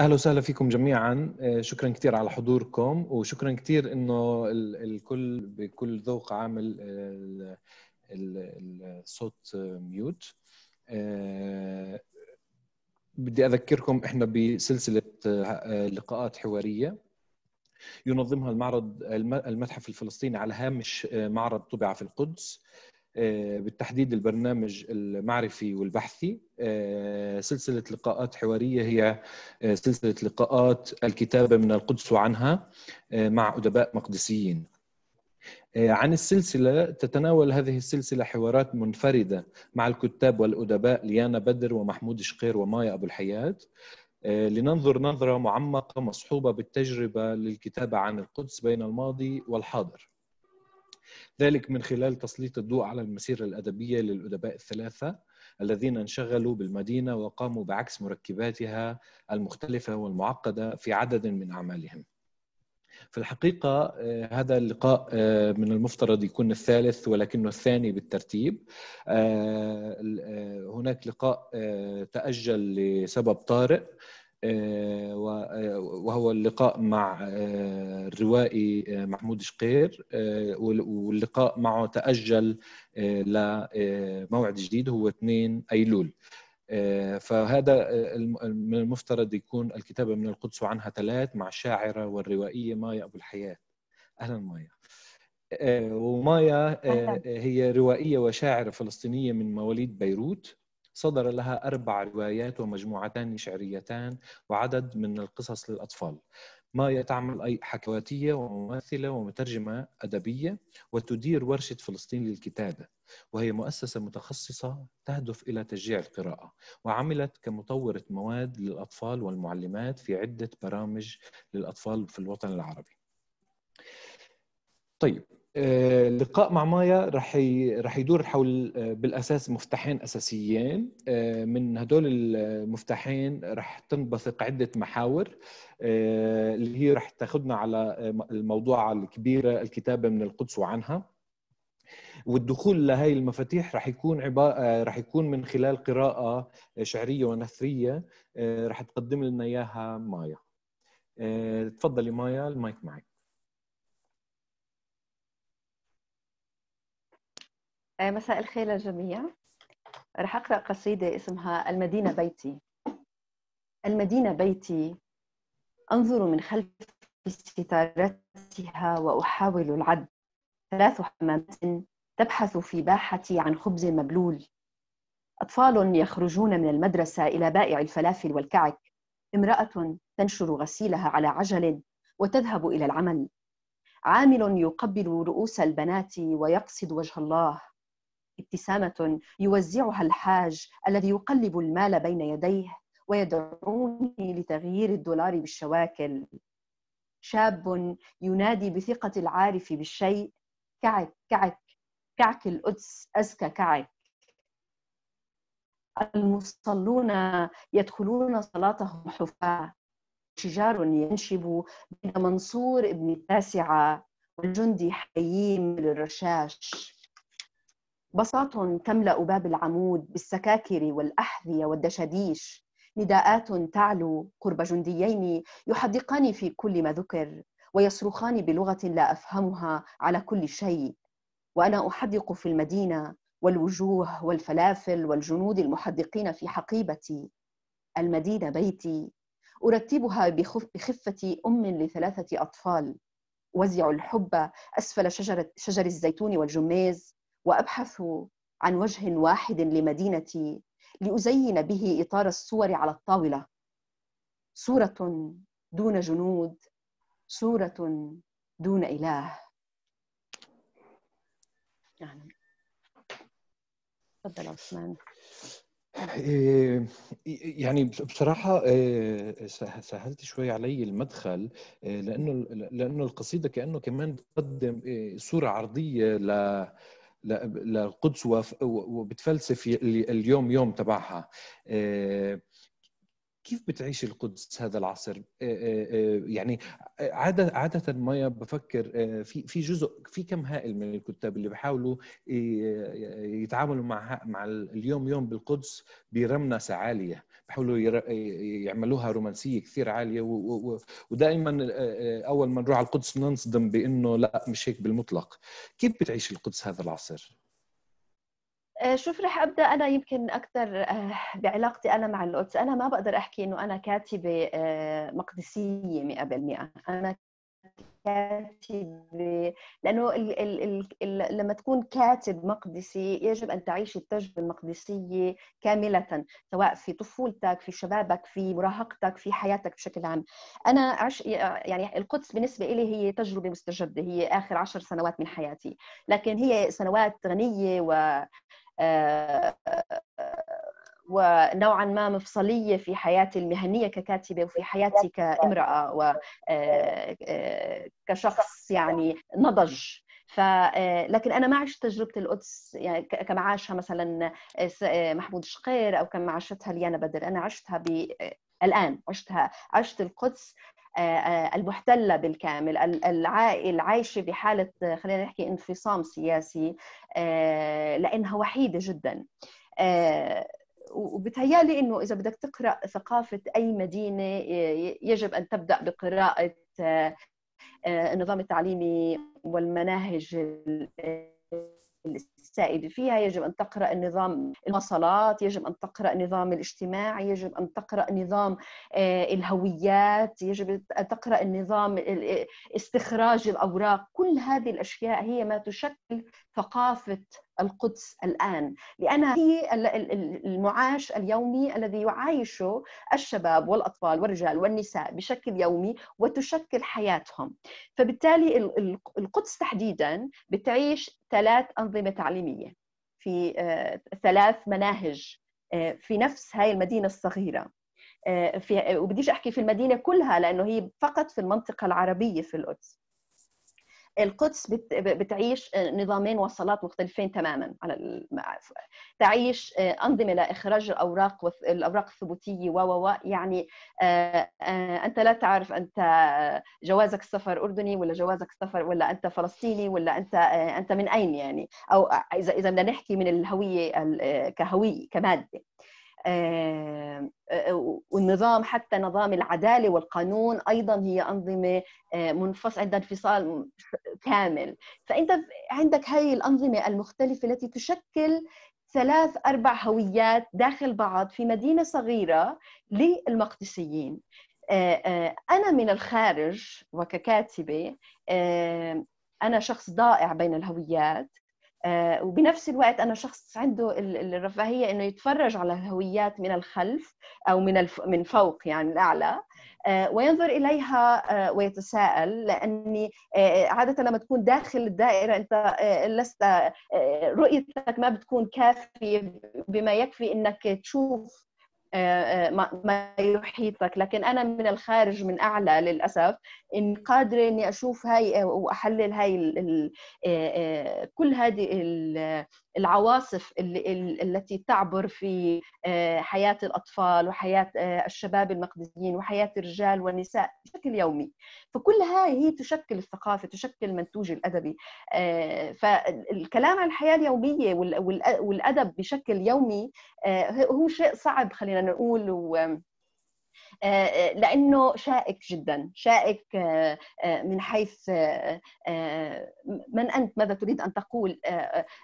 اهلا وسهلا فيكم جميعا آه، شكرا كثير على حضوركم وشكرا كثير انه الكل بكل ذوق عامل آه، الصوت آه، ميوت بدي اذكركم احنا بسلسله لقاءات حواريه ينظمها المعرض المتحف الفلسطيني على هامش معرض طبع في القدس آه، بالتحديد البرنامج المعرفي والبحثي آه، سلسلة لقاءات حوارية هي آه، سلسلة لقاءات الكتابة من القدس وعنها مع أدباء مقدسيين عن السلسلة تتناول هذه السلسلة حوارات منفردة مع الكتاب والأدباء ليانا بدر ومحمود شقير ومايا أبو الحياة لننظر نظرة معمقة مصحوبة بالتجربة للكتابة عن القدس بين الماضي والحاضر ذلك من خلال تسليط الضوء على المسيرة الأدبية للأدباء الثلاثة الذين انشغلوا بالمدينة وقاموا بعكس مركباتها المختلفة والمعقدة في عدد من أعمالهم في الحقيقة آه، هذا اللقاء آه، من المفترض يكون الثالث ولكنه الثاني بالترتيب آه، هناك لقاء تأجل لسبب طارئ آه، آه، وهو اللقاء مع آه، الروائي محمود شقير واللقاء معه تأجل لموعد جديد هو 2 أيلول فهذا من المفترض يكون الكتابة من القدس وعنها ثلاث مع الشاعرة والروائية مايا أبو الحياة أهلا مايا ومايا هي روائية وشاعرة فلسطينية من مواليد بيروت صدر لها أربع روايات ومجموعتان شعريتان وعدد من القصص للأطفال مايا تعمل أي حكواتية وممثلة ومترجمة أدبية وتدير ورشة فلسطين للكتابة وهي مؤسسة متخصصة تهدف إلى تشجيع القراءة وعملت كمطورة مواد للأطفال والمعلمات في عدة برامج للأطفال في الوطن العربي طيب اللقاء آه، مع مايا رح رح يدور حول آه، بالاساس مفتاحين اساسيين آه، من هدول المفتاحين رح تنبثق عده محاور اللي هي رح تاخذنا على الموضوع الكبيره الكتابه من القدس وعنها والدخول لهي المفاتيح رح يكون عبا... رح يكون من خلال قراءه شعريه ونثريه رح تقدم لنا اياها مايا تفضلي مايا المايك معك آه، مساء الخير للجميع رح أقرأ قصيدة اسمها المدينة بيتي المدينة بيتي أنظر من خلف ستارتها وأحاول العد ثلاث حمامات تبحث في باحتي عن خبز مبلول أطفال يخرجون من المدرسة إلى بائع الفلافل والكعك امرأة تنشر غسيلها على عجل وتذهب إلى العمل عامل يقبل رؤوس البنات ويقصد وجه الله ابتسامة يوزعها الحاج الذي يقلب المال بين يديه ويدعوني لتغيير الدولار بالشواكل شاب ينادي بثقة العارف بالشيء كعك كعك كعك القدس أزكى كعك المصلون يدخلون صلاتهم حفاة شجار ينشب بين منصور ابن التاسعة والجندي حييم للرشاش بساط تملا باب العمود بالسكاكر والاحذيه والدشاديش نداءات تعلو قرب جنديين يحدقان في كل ما ذكر ويصرخان بلغه لا افهمها على كل شيء وانا احدق في المدينه والوجوه والفلافل والجنود المحدقين في حقيبتي المدينه بيتي ارتبها بخفه ام لثلاثه اطفال وزع الحب اسفل شجر, شجر الزيتون والجميز وابحث عن وجه واحد لمدينتي لازين به اطار الصور على الطاوله صوره دون جنود صوره دون اله يعني تفضل عثمان إيه، يعني بصراحة إيه، سهلت شوي علي المدخل إيه، لأنه لأنه القصيدة كأنه كمان بتقدم صورة عرضية ل للقدس وبتفلسف اليوم يوم تبعها آه، كيف بتعيش القدس هذا العصر آه، آه، يعني عادة عادة ما بفكر في في جزء في كم هائل من الكتاب اللي بحاولوا يتعاملوا مع مع اليوم يوم بالقدس برمنسة عالية بحاولوا يعملوها رومانسيه كثير عاليه ودائما اول ما نروح على القدس ننصدم بانه لا مش هيك بالمطلق كيف بتعيش القدس هذا العصر آه، شوف رح ابدا انا يمكن اكثر آه، بعلاقتي انا مع القدس، انا ما بقدر احكي انه انا كاتبه آه، مقدسيه 100%، انا كاتب لأنه ال ال ال ال لما تكون كاتب مقدسي يجب أن تعيش التجربة المقدسية كاملة سواء في طفولتك في شبابك في مراهقتك في حياتك بشكل عام أنا عش يعني القدس بالنسبة لي هي تجربة مستجدة هي آخر عشر سنوات من حياتي لكن هي سنوات غنية و آه، ونوعا ما مفصليه في حياتي المهنيه ككاتبه وفي حياتي كامراه وكشخص آه، آه، يعني نضج ف آه، لكن انا ما عشت تجربه القدس يعني كما عاشها مثلا محمود شقير او كما عاشتها ليانا بدر انا عشتها ب الان عشتها عشت القدس المحتله بالكامل العائل عايشه بحاله خلينا نحكي انفصام سياسي لانها وحيده جدا وبتهيالي انه اذا بدك تقرا ثقافه اي مدينه يجب ان تبدا بقراءه آه، آه، النظام التعليمي والمناهج السائد فيها يجب أن تقرأ نظام المواصلات يجب أن تقرأ نظام الاجتماع يجب أن تقرأ نظام آه، الهويات يجب أن تقرأ النظام استخراج الأوراق كل هذه الأشياء هي ما تشكل ثقافة القدس الآن لأنها هي المعاش اليومي الذي يعايشه الشباب والأطفال والرجال والنساء بشكل يومي وتشكل حياتهم فبالتالي القدس تحديدا بتعيش ثلاث أنظمة تعليمية في آه، ثلاث مناهج آه، في نفس هاي المدينة الصغيرة آه، في وبديش أحكي في المدينة كلها لأنه هي فقط في المنطقة العربية في القدس القدس بتعيش آه، نظامين وصلات مختلفين تماما على تعيش آه، انظمه لاخراج الاوراق والاوراق الثبوتيه و يعني آه، انت لا تعرف انت جوازك السفر اردني ولا جوازك السفر ولا انت فلسطيني ولا انت انت من اين يعني او اذا اذا بدنا نحكي من الهويه كهويه كماده آه، آه، والنظام حتى نظام العدالة والقانون أيضا هي أنظمة آه، منفصل عندها انفصال كامل فأنت عندك هاي الأنظمة المختلفة التي تشكل ثلاث أربع هويات داخل بعض في مدينة صغيرة للمقدسيين أنا من الخارج وككاتبة أنا شخص ضائع بين الهويات آه، وبنفس الوقت انا شخص عنده الرفاهيه انه يتفرج على الهويات من الخلف او من الف... من فوق يعني الاعلى آه، وينظر اليها آه، ويتساءل لاني عاده لما تكون داخل الدائره انت لست رؤيتك ما بتكون كافيه بما يكفي انك تشوف آه، آه، ما يحيطك لكن انا من الخارج من اعلى للاسف ان قادره اني اشوف هاي آه، واحلل هاي كل هذه العواصف التي تعبر في آه، حياه الاطفال وحياه آه، الشباب المقدسيين وحياه الرجال والنساء بشكل يومي فكل هاي هي تشكل الثقافه تشكل المنتوج الادبي آه، فالكلام عن الحياه اليوميه والادب بشكل يومي هو شيء صعب خلينا نقول آه، آه، لانه شائك جدا شائك آه، من حيث من انت ماذا تريد ان تقول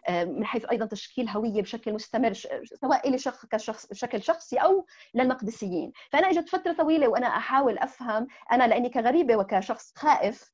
من حيث ايضا تشكيل هويه بشكل مستمر سواء الى شخص كشخص بشكل شخصي او للمقدسيين فانا اجت فتره طويله وانا احاول افهم انا لاني كغريبه وكشخص خائف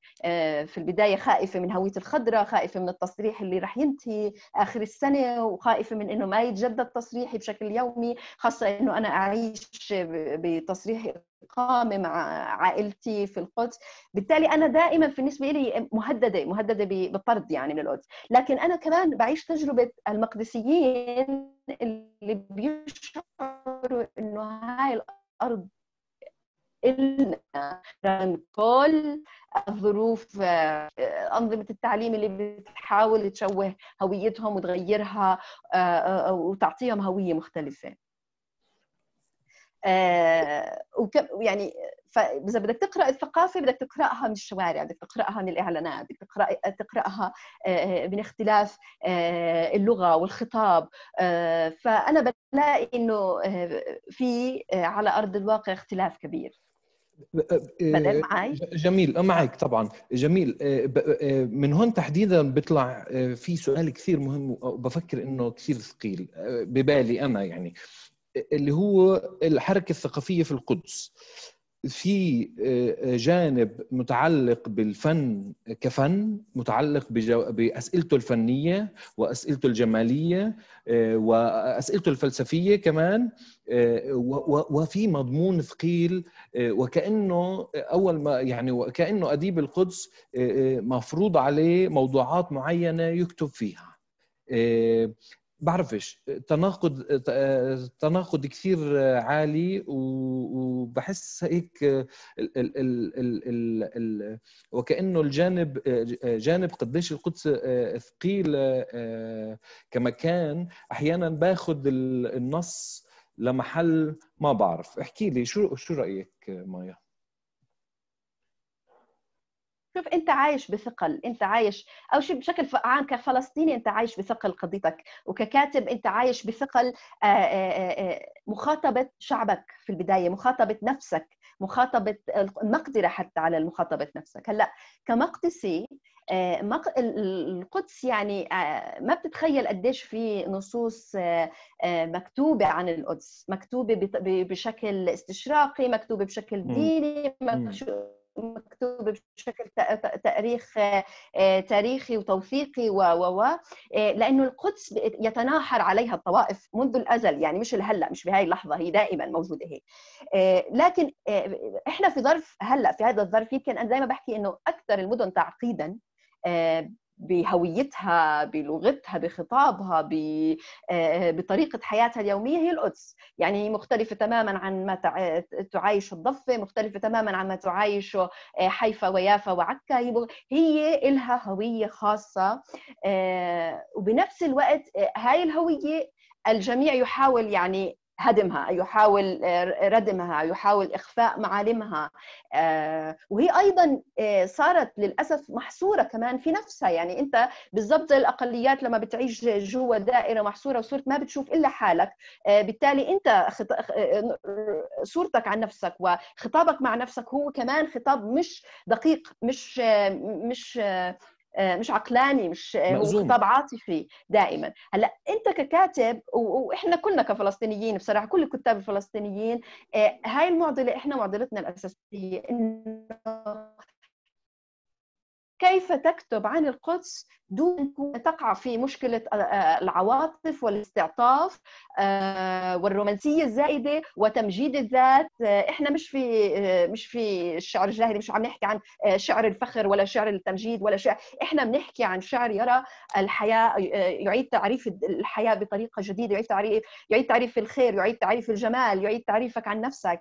في البدايه خائفه من هويه الخضراء خائفه من التصريح اللي رح ينتهي اخر السنه وخائفه من انه ما يتجدد تصريحي بشكل يومي خاصه انه انا اعيش بتصريحي إقامة مع عائلتي في القدس بالتالي أنا دائما بالنسبة لي مهددة مهددة بالطرد يعني من القدس لكن أنا كمان بعيش تجربة المقدسيين اللي بيشعروا إنه هاي الأرض إلنا كل الظروف آه، أنظمة التعليم اللي بتحاول تشوه هويتهم وتغيرها آه، آه، وتعطيهم هوية مختلفة آه يعني فاذا بدك تقرا الثقافه بدك تقراها من الشوارع بدك تقراها من الاعلانات بدك تقرا تقراها آه، من اختلاف آه، اللغه والخطاب آه، فانا بلاقي انه في على ارض الواقع اختلاف كبير معي؟ جميل معك طبعا جميل من هون تحديدا بيطلع في سؤال كثير مهم وبفكر انه كثير ثقيل ببالي انا يعني اللي هو الحركه الثقافيه في القدس في آه، جانب متعلق بالفن كفن متعلق باسئلته الفنيه واسئلته الجماليه آه، واسئلته الفلسفيه كمان آه، وفي مضمون ثقيل وكانه اول ما يعني وكانه اديب القدس مفروض عليه موضوعات معينه يكتب فيها بعرفش تناقض تناقض كثير عالي وبحس هيك ال ال ال ال ال وكانه الجانب جانب قديش القدس ثقيل كمكان احيانا باخذ النص لمحل ما بعرف احكي لي شو شو رايك مايا شوف انت عايش بثقل انت عايش او شيء بشكل عام كفلسطيني انت عايش بثقل قضيتك وككاتب انت عايش بثقل آه، آه، آه، مخاطبه شعبك في البدايه مخاطبه نفسك مخاطبه المقدره حتى على مخاطبه نفسك هلا كمقدسي القدس يعني ما بتتخيل قديش في نصوص مكتوبة عن القدس مكتوبة بشكل استشراقي مكتوبة بشكل ديني مكتوبه بشكل تاريخ آه، تاريخي وتوثيقي و و و آه، لانه القدس يتناحر عليها الطوائف منذ الازل يعني مش هلا مش بهاي اللحظه هي دائما موجوده هيك آه، لكن احنا في ظرف هلا في هذا الظرف يمكن انا دائما بحكي انه اكثر المدن تعقيدا بهويتها بلغتها بخطابها آه، آه، بطريقه حياتها اليوميه هي القدس يعني هي مختلفه تماما عن ما تعايش الضفه مختلفه تماما عن ما تعايش آه، حيفا ويافا وعكا هي إلها هويه خاصه وبنفس الوقت هاي الهويه الجميع يحاول يعني هدمها يحاول آه، ردمها يحاول إخفاء معالمها آه، وهي أيضا آه، صارت للأسف محصورة كمان في نفسها يعني أنت بالضبط الأقليات لما بتعيش جوا دائرة محصورة وصرت ما بتشوف إلا حالك بالتالي أنت صورتك عن نفسك وخطابك مع نفسك هو كمان خطاب مش دقيق مش مش آه، مش عقلاني مش خطاب آه، عاطفي دائما هلا انت ككاتب واحنا كلنا كفلسطينيين بصراحه كل الكتاب الفلسطينيين آه، هاي المعضله احنا معضلتنا الاساسيه انه كيف تكتب عن القدس دون أن تقع في مشكلة آه، آه، العواطف والاستعطاف آه، والرومانسية الزائدة وتمجيد الذات احنا مش في مش في الشعر الجاهلي مش عم نحكي عن شعر الفخر ولا شعر التمجيد ولا شعر احنا بنحكي عن شعر يرى الحياة يعيد تعريف الحياة بطريقة جديدة يعيد تعريف يعيد تعريف الخير يعيد تعريف الجمال يعيد تعريفك عن نفسك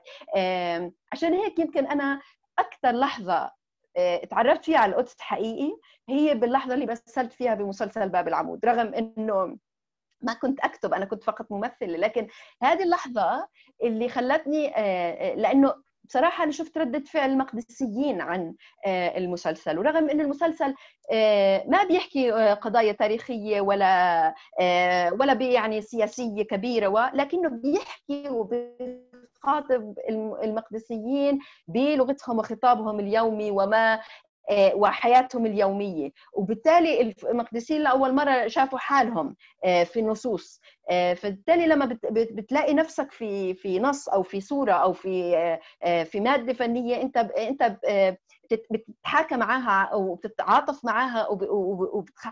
عشان هيك يمكن انا اكثر لحظه آه، اتعرفت فيها على القدس حقيقي هي باللحظه اللي مثلت فيها بمسلسل باب العمود رغم انه ما كنت اكتب انا كنت فقط ممثله لكن هذه اللحظه اللي خلتني آه، آه، لانه بصراحة أنا شفت ردة فعل المقدسيين عن المسلسل ورغم أنه المسلسل ما بيحكي قضايا تاريخية ولا ولا يعني سياسية كبيرة لكنه بيحكي وبي خاطب المقدسيين بلغتهم وخطابهم اليومي وما آه، وحياتهم اليوميه وبالتالي المقدسيين لاول مره شافوا حالهم آه، في النصوص آه، فبالتالي لما بتلاقي نفسك في في نص او في صوره او في في ماده فنيه انت انت بتتحاكى معاها او بتتعاطف معاها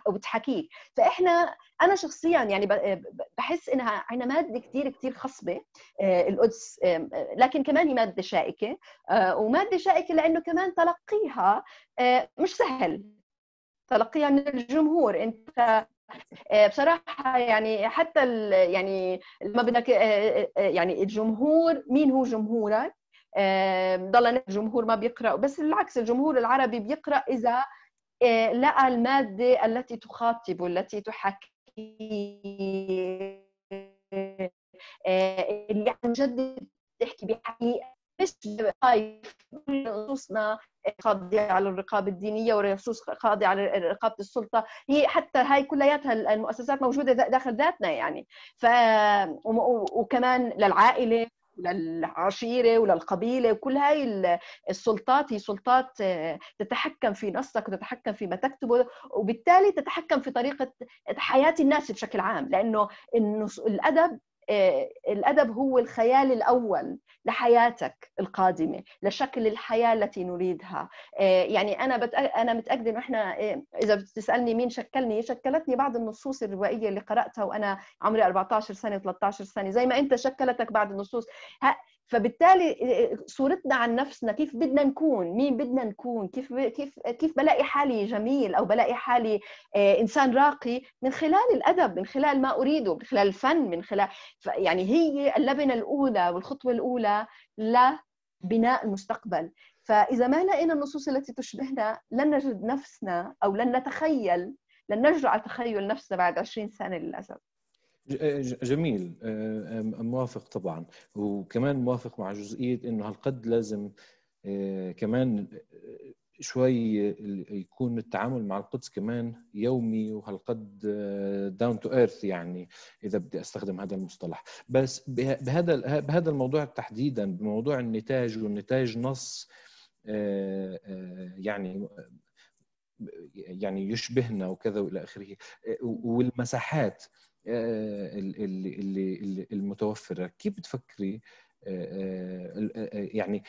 وبتحاكيك فاحنا انا شخصيا يعني بحس انها ماده كثير كثير خصبه آه، القدس آه، لكن كمان هي ماده شائكه آه، وماده شائكه لانه كمان تلقيها مش سهل تلقيها من الجمهور انت بصراحة يعني حتى يعني لما بدك يعني الجمهور مين هو جمهورك ضلنا الجمهور ما بيقرأ بس بالعكس الجمهور العربي بيقرأ إذا لقى المادة التي تخاطبه التي تحكي اللي عن جد بتحكي بحقيقه مش خايف نصوصنا قاضية على الرقابة الدينية ونصوص قاضية على رقابة السلطة هي حتى هاي كلياتها المؤسسات موجودة داخل ذاتنا يعني ف وكمان للعائلة للعشيره وللقبيله وكل هاي السلطات هي سلطات آه، تتحكم في نصك وتتحكم في ما تكتبه وبالتالي تتحكم في طريقه حياه الناس بشكل عام لانه الادب آه، الادب هو الخيال الاول لحياتك القادمه لشكل الحياه التي نريدها آه، يعني انا بتأ... انا متاكده انه احنا آه، اذا بتسالني مين شكلني شكلتني بعض النصوص الروائيه اللي قراتها وانا عمري 14 سنه 13 سنه زي ما انت شكلتك بعض النصوص ه... فبالتالي صورتنا عن نفسنا كيف بدنا نكون مين بدنا نكون كيف ب... كيف كيف بلاقي حالي جميل او بلاقي حالي آه، انسان راقي من خلال الادب من خلال ما اريده من خلال الفن من خلال يعني هي اللبنه الاولى والخطوه الاولى لبناء المستقبل فاذا ما لقينا النصوص التي تشبهنا لن نجد نفسنا او لن نتخيل لن نجرؤ على تخيل نفسنا بعد 20 سنه للاسف آه، جميل آه، موافق طبعا وكمان موافق مع جزئيه انه هالقد لازم آه، كمان شوي يكون التعامل مع القدس كمان يومي وهالقد داون تو ايرث يعني اذا بدي استخدم هذا المصطلح بس بهذا بهذا الموضوع تحديدا بموضوع النتاج والنتاج نص يعني يعني يشبهنا وكذا والى اخره والمساحات آه، اللي اللي المتوفره كيف بتفكري آه، آه، يعني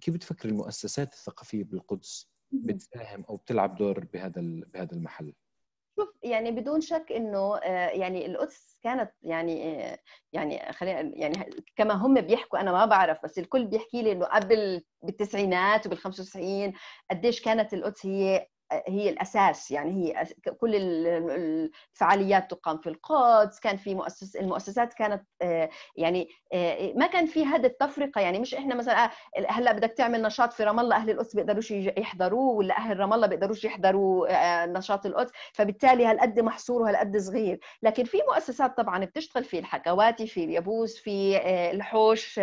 كيف بتفكري المؤسسات الثقافيه بالقدس بتساهم او بتلعب دور بهذا بهذا المحل شوف يعني بدون شك انه يعني القدس كانت يعني يعني خلينا يعني كما هم بيحكوا انا ما بعرف بس الكل بيحكي لي انه قبل بالتسعينات وبال 95 قديش كانت القدس هي هي الاساس يعني هي كل الفعاليات تقام في القدس كان في مؤسس المؤسسات كانت آه، يعني آه، ما كان في هذه التفرقه يعني مش احنا مثلا آه، هلا بدك تعمل نشاط في رام الله اهل القدس بيقدروش يحضروه ولا اهل رام الله بيقدروش يحضروا نشاط القدس فبالتالي هالقد محصور وهالقد صغير لكن في مؤسسات طبعا بتشتغل في الحكواتي في اليابوس في الحوش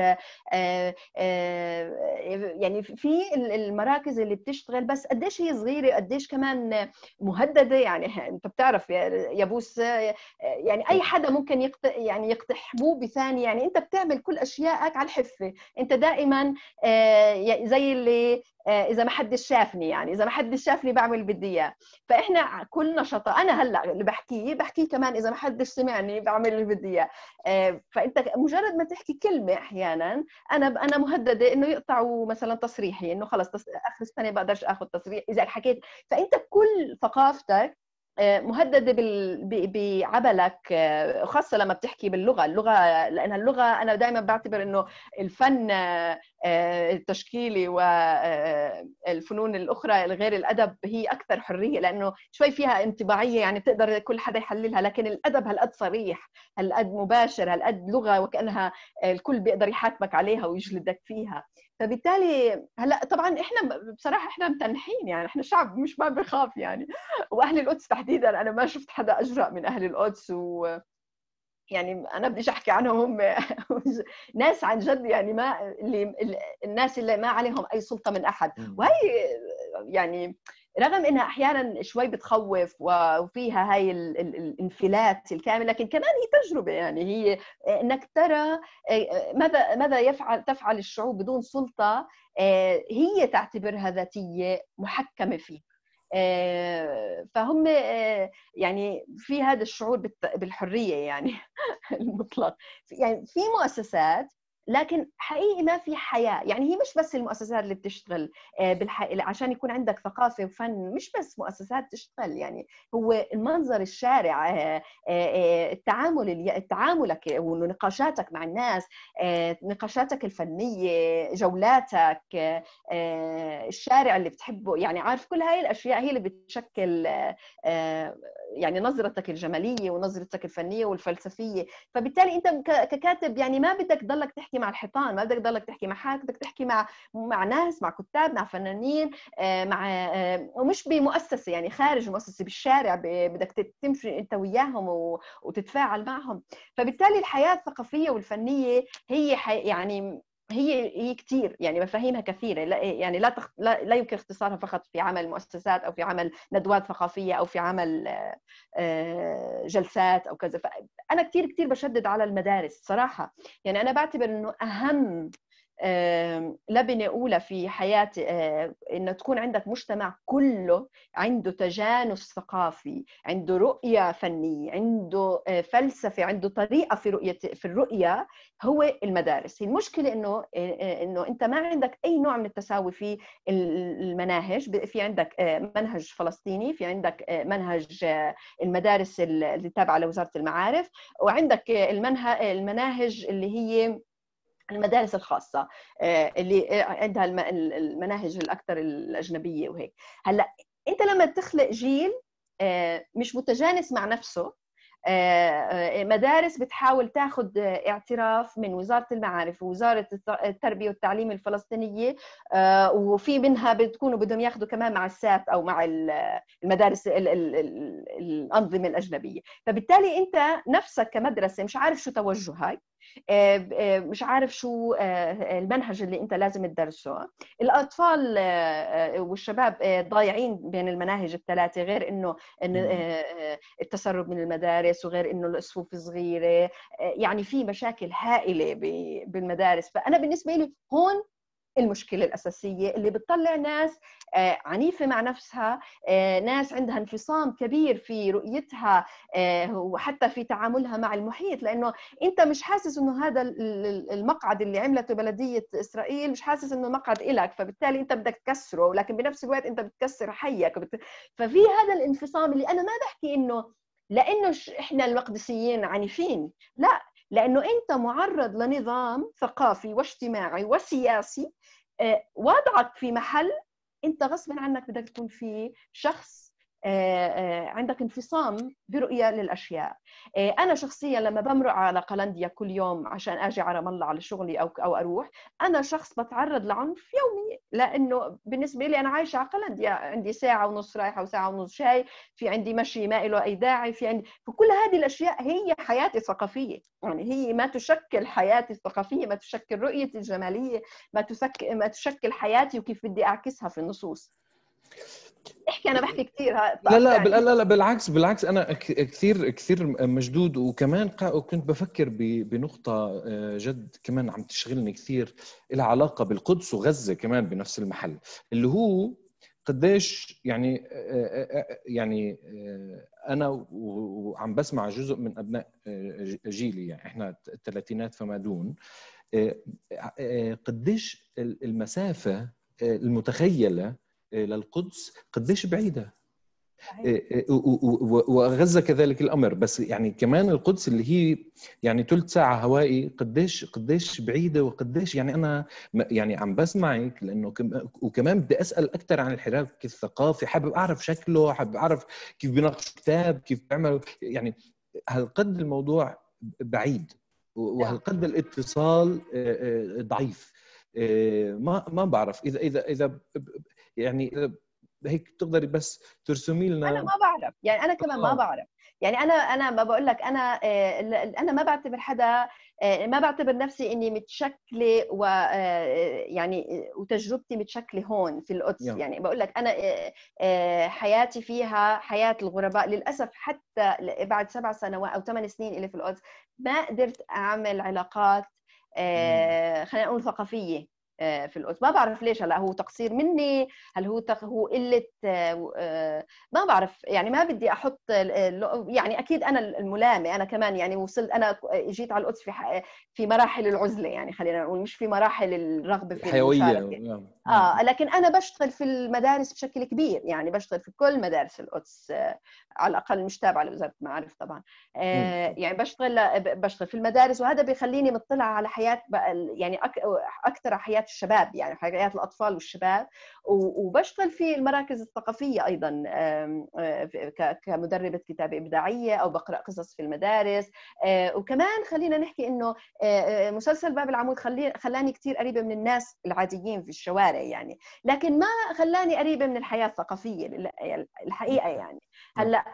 يعني في المراكز اللي بتشتغل بس قديش هي صغيره قد قديش كمان مهدده يعني انت بتعرف يا بوس يعني اي حدا ممكن يقطع يعني يقطع حبوب بثانيه يعني انت بتعمل كل اشيائك على الحفه انت دائما آه، زي اللي آه، اذا ما حدش شافني يعني اذا ما حدش شافني بعمل اللي بدي اياه فاحنا كل نشاط انا هلا اللي بحكيه بحكيه كمان اذا ما حدش سمعني بعمل اللي بدي اياه آه، فانت مجرد ما تحكي كلمه احيانا انا انا مهدده انه يقطعوا مثلا تصريحي انه خلص اخر السنه بقدرش اخذ تصريح اذا حكيت فانت كل ثقافتك آه، مهدده بعبلك خاصه لما بتحكي باللغه اللغه لانها اللغه انا دائما بعتبر انه الفن التشكيلي والفنون آه، الاخرى غير الادب هي اكثر حريه لانه شوي فيها انطباعيه يعني بتقدر كل حدا يحللها لكن الادب هالقد صريح هالقد مباشر هالقد لغه وكانها الكل بيقدر يحاسبك عليها ويجلدك فيها فبالتالي هلا طبعا احنا بصراحه احنا متنحين يعني احنا شعب مش ما بخاف يعني واهل القدس تحديدا انا ما شفت حدا اجرأ من اهل القدس و يعني انا بديش احكي عنهم هم ناس عن جد يعني ما اللي الناس اللي ما عليهم اي سلطه من احد وهي يعني رغم انها احيانا شوي بتخوف وفيها هاي الانفلات الكامل لكن كمان هي تجربه يعني هي انك ترى آه، ماذا ماذا يفعل تفعل الشعوب بدون سلطه آه، هي تعتبرها ذاتيه محكمه فيها آه، فهم آه، يعني في هذا الشعور بالحريه يعني المطلق يعني في مؤسسات لكن حقيقي ما في حياه يعني هي مش بس المؤسسات اللي بتشتغل آه، بالح... عشان يكون عندك ثقافه وفن مش بس مؤسسات تشتغل يعني هو المنظر الشارع آه، آه، التعامل تعاملك ونقاشاتك مع الناس نقاشاتك الفنيه جولاتك الشارع اللي بتحبه يعني عارف كل هاي الاشياء هي اللي بتشكل يعني نظرتك الجماليه ونظرتك الفنيه والفلسفيه فبالتالي انت ككاتب يعني ما بدك تضلك تحكي تحكي مع الحيطان ما بدك تضلك تحكي مع حالك بدك تحكي مع مع ناس مع كتاب مع فنانين آه، مع آه، ومش بمؤسسه يعني خارج المؤسسه بالشارع بدك تمشي انت وياهم وتتفاعل معهم فبالتالي الحياه الثقافيه والفنيه هي يعني هي هي كثير يعني مفاهيمها كثيره لا يعني لا, تخ... لا لا يمكن اختصارها فقط في عمل مؤسسات او في عمل ندوات ثقافيه او في عمل آه، جلسات او كذا فانا كثير كثير بشدد على المدارس صراحه يعني انا بعتبر انه اهم لبنة أولى في حياة آه، إنه تكون عندك مجتمع كله عنده تجانس ثقافي عنده رؤية فنية عنده آه، فلسفة عنده طريقة في رؤية في الرؤية هو المدارس المشكلة إنه آه، إنه أنت ما عندك أي نوع من التساوي في المناهج في عندك منهج فلسطيني في عندك منهج المدارس اللي تابعة لوزارة المعارف وعندك المنهج المناهج اللي هي المدارس الخاصة آه، اللي آه، عندها المناهج الأكثر الأجنبية وهيك هلا أنت لما تخلق جيل آه، مش متجانس مع نفسه مدارس بتحاول تاخذ اعتراف من وزاره المعارف ووزاره التربيه والتعليم الفلسطينيه وفي منها بتكونوا بدهم ياخذوا كمان مع السات او مع المدارس الانظمه الاجنبيه فبالتالي انت نفسك كمدرسه مش عارف شو توجهك آه، آه، مش عارف شو آه، المنهج اللي انت لازم تدرسه الاطفال والشباب ضايعين بين المناهج الثلاثه غير انه التسرب من المدارس وغير انه الصفوف صغيره يعني في مشاكل هائله بالمدارس فانا بالنسبه لي هون المشكلة الأساسية اللي بتطلع ناس آه، عنيفة مع نفسها آه، ناس عندها انفصام كبير في رؤيتها آه، وحتى في تعاملها مع المحيط لأنه أنت مش حاسس أنه هذا المقعد اللي عملته بلدية إسرائيل مش حاسس أنه مقعد إلك فبالتالي أنت بدك تكسره ولكن بنفس الوقت أنت بتكسر حيك ففي هذا الانفصام اللي أنا ما بحكي أنه لانه احنا المقدسيين عنيفين لا لانه انت معرض لنظام ثقافي واجتماعي وسياسي آه، وضعك في محل انت غصب عنك بدك تكون فيه شخص آه، آه، عندك انفصام برؤية للأشياء آه، أنا شخصيا لما بمرق على قلنديا كل يوم عشان أجي على رام الله على شغلي أو أو أروح أنا شخص بتعرض لعنف يومي لأنه بالنسبة لي أنا عايشة على قلنديا عندي ساعة ونص رايحة وساعة ونص جاي في عندي مشي ما له أي داعي في عندي فكل هذه الأشياء هي حياتي الثقافية يعني هي ما تشكل حياتي الثقافية ما تشكل رؤيتي الجمالية ما تشكل حياتي وكيف بدي أعكسها في النصوص احكي انا بحكي كثير لا لا يعني. لا لا بالعكس بالعكس انا كثير كثير مشدود وكمان كنت بفكر بنقطه آه، جد كمان عم تشغلني كثير لها علاقه بالقدس وغزه كمان بنفس المحل اللي هو قديش يعني آه، آه، يعني انا وعم بسمع جزء من ابناء جيلي يعني احنا الثلاثينات فما دون قديش المسافه المتخيله للقدس قديش بعيده إيه، إيه، وغزه كذلك الامر بس يعني كمان القدس اللي هي يعني ثلث ساعه هوائي قديش قديش بعيده وقديش يعني انا يعني عم بسمعك لانه وكمان بدي اسال اكثر عن الحراك الثقافي حابب اعرف شكله حابب اعرف كيف بيناقش كتاب كيف بيعمل يعني هالقد الموضوع بعيد وهالقد نعم. الاتصال آه، آه، ضعيف آه، ما ما بعرف اذا اذا اذا يعني هيك بتقدري بس ترسمي لنا انا ما بعرف يعني انا كمان ما بعرف يعني انا انا ما بقول لك انا آه، انا ما بعتبر حدا آه، ما بعتبر نفسي اني متشكله و آه، يعني وتجربتي متشكله هون في القدس yeah. يعني بقول لك انا حياتي فيها حياه الغرباء للاسف حتى بعد سبع سنوات او ثمان سنين اللي في القدس ما قدرت اعمل علاقات خلينا نقول ثقافيه آه، في القدس ما بعرف ليش هلا هو تقصير مني هل هو تق... هو قله آه، آه، ما بعرف يعني ما بدي احط يعني اكيد انا الملامه انا كمان يعني وصلت انا جيت على القدس في ح... في مراحل العزله يعني خلينا نقول مش في مراحل الرغبه في الحيويه اه لكن انا بشتغل في المدارس بشكل كبير يعني بشتغل في كل مدارس القدس على الاقل مش تابعه لوزاره المعارف طبعا آه يعني بشتغل بشتغل في المدارس وهذا بيخليني مطلعه على حياه يعني اكثر حياه حياه الشباب يعني حياه الاطفال والشباب وبشتغل في المراكز الثقافيه ايضا آه، كمدربه كتابه ابداعيه او بقرا قصص في المدارس آه، وكمان خلينا نحكي انه آه، مسلسل باب العمود خلاني كثير قريبه من الناس العاديين في الشوارع يعني لكن ما خلاني قريبه من الحياه الثقافيه الحقيقه نعم. يعني هلا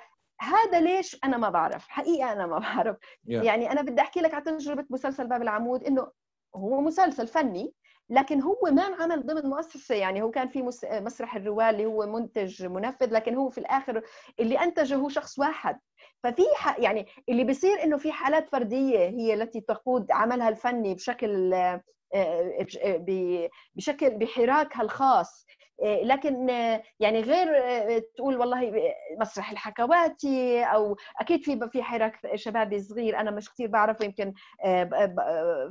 هذا ليش انا ما بعرف حقيقه انا ما بعرف yeah. يعني انا بدي احكي لك على تجربه مسلسل باب العمود انه هو مسلسل فني لكن هو ما انعمل ضمن مؤسسه يعني هو كان في مسرح الرواه اللي هو منتج منفذ لكن هو في الاخر اللي انتجه هو شخص واحد ففي يعني اللي بيصير انه في حالات فرديه هي التي تقود عملها الفني بشكل آه، آه، آه، بشكل بحراكها الخاص آه، لكن آه، يعني غير آه، تقول والله مسرح الحكواتي او اكيد في في حراك شبابي صغير انا مش كثير بعرفه يمكن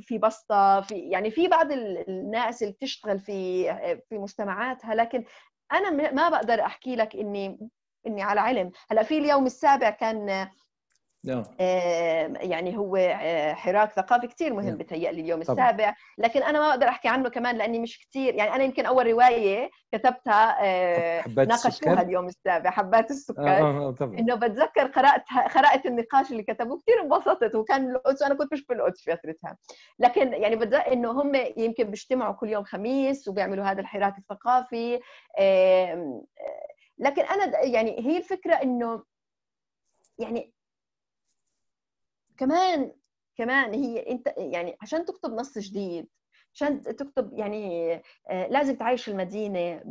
في بسطه في يعني في بعض الناس اللي بتشتغل في في مجتمعاتها لكن انا ما بقدر احكي لك اني اني على علم هلا في اليوم السابع كان نعم يعني هو آه، حراك ثقافي كثير مهم نعم. بتهيألي اليوم السابع لكن انا ما بقدر احكي عنه كمان لاني مش كثير يعني انا يمكن اول روايه كتبتها آه، حبات ناقشوها اليوم السابع حبات السكر آه, آه، انه بتذكر قراتها قرات النقاش اللي كتبوه كثير انبسطت وكان القدس وانا كنت مش بالقدس فترتها لكن يعني بتذكر انه هم يمكن بيجتمعوا كل يوم خميس وبيعملوا هذا الحراك الثقافي لكن انا يعني هي الفكره انه يعني كمان كمان هي انت يعني عشان تكتب نص جديد عشان تكتب يعني آه، لازم تعيش المدينة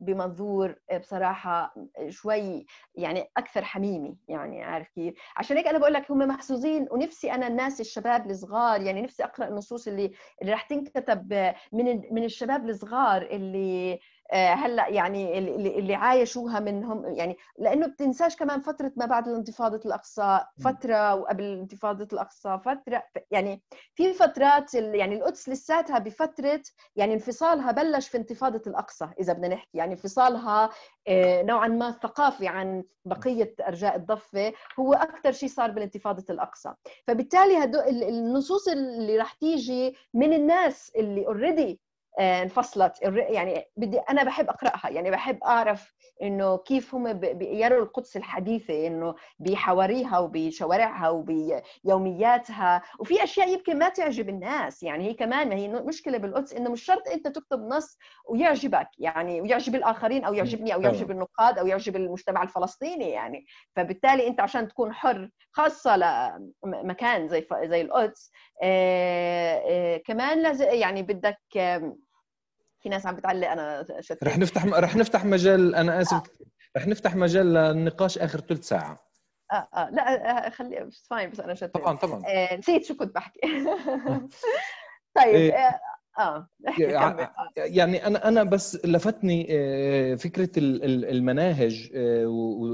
بمنظور آه، بصراحة شوي يعني أكثر حميمي يعني عارف كيف عشان هيك أنا بقول لك هم محظوظين ونفسي أنا الناس الشباب الصغار يعني نفسي أقرأ النصوص اللي, اللي راح تنكتب من من الشباب الصغار اللي آه، هلا يعني اللي عايشوها منهم يعني لانه بتنساش كمان فتره ما بعد انتفاضه الاقصى فتره وقبل انتفاضه الاقصى فتره يعني في فترات يعني القدس لساتها بفتره يعني انفصالها بلش في انتفاضه الاقصى اذا بدنا نحكي يعني انفصالها آه، نوعا ما ثقافي عن بقيه ارجاء الضفه هو اكثر شيء صار بالانتفاضه الاقصى فبالتالي هدول النصوص اللي رح تيجي من الناس اللي اوريدي آه، انفصلت يعني بدي انا بحب اقراها يعني بحب اعرف انه كيف هم بيقروا القدس الحديثه انه بحواريها وبشوارعها وبيومياتها وفي اشياء يمكن ما تعجب الناس يعني هي كمان ما هي مشكله بالقدس انه مش شرط انت تكتب نص ويعجبك يعني ويعجب الاخرين او يعجبني او يعجب النقاد او يعجب المجتمع الفلسطيني يعني فبالتالي انت عشان تكون حر خاصه لمكان زي زي القدس آه، آه، كمان لازم يعني بدك في ناس عم بتعلق انا شتيت رح نفتح رح نفتح مجال انا اسف آه. رح نفتح مجال للنقاش اخر ثلث ساعه اه اه لا آه، آه، خلي فاين بس انا شتيت طبعا طبعا آه نسيت شو كنت بحكي طيب إيه. آه،, اه يعني انا انا بس لفتني فكره المناهج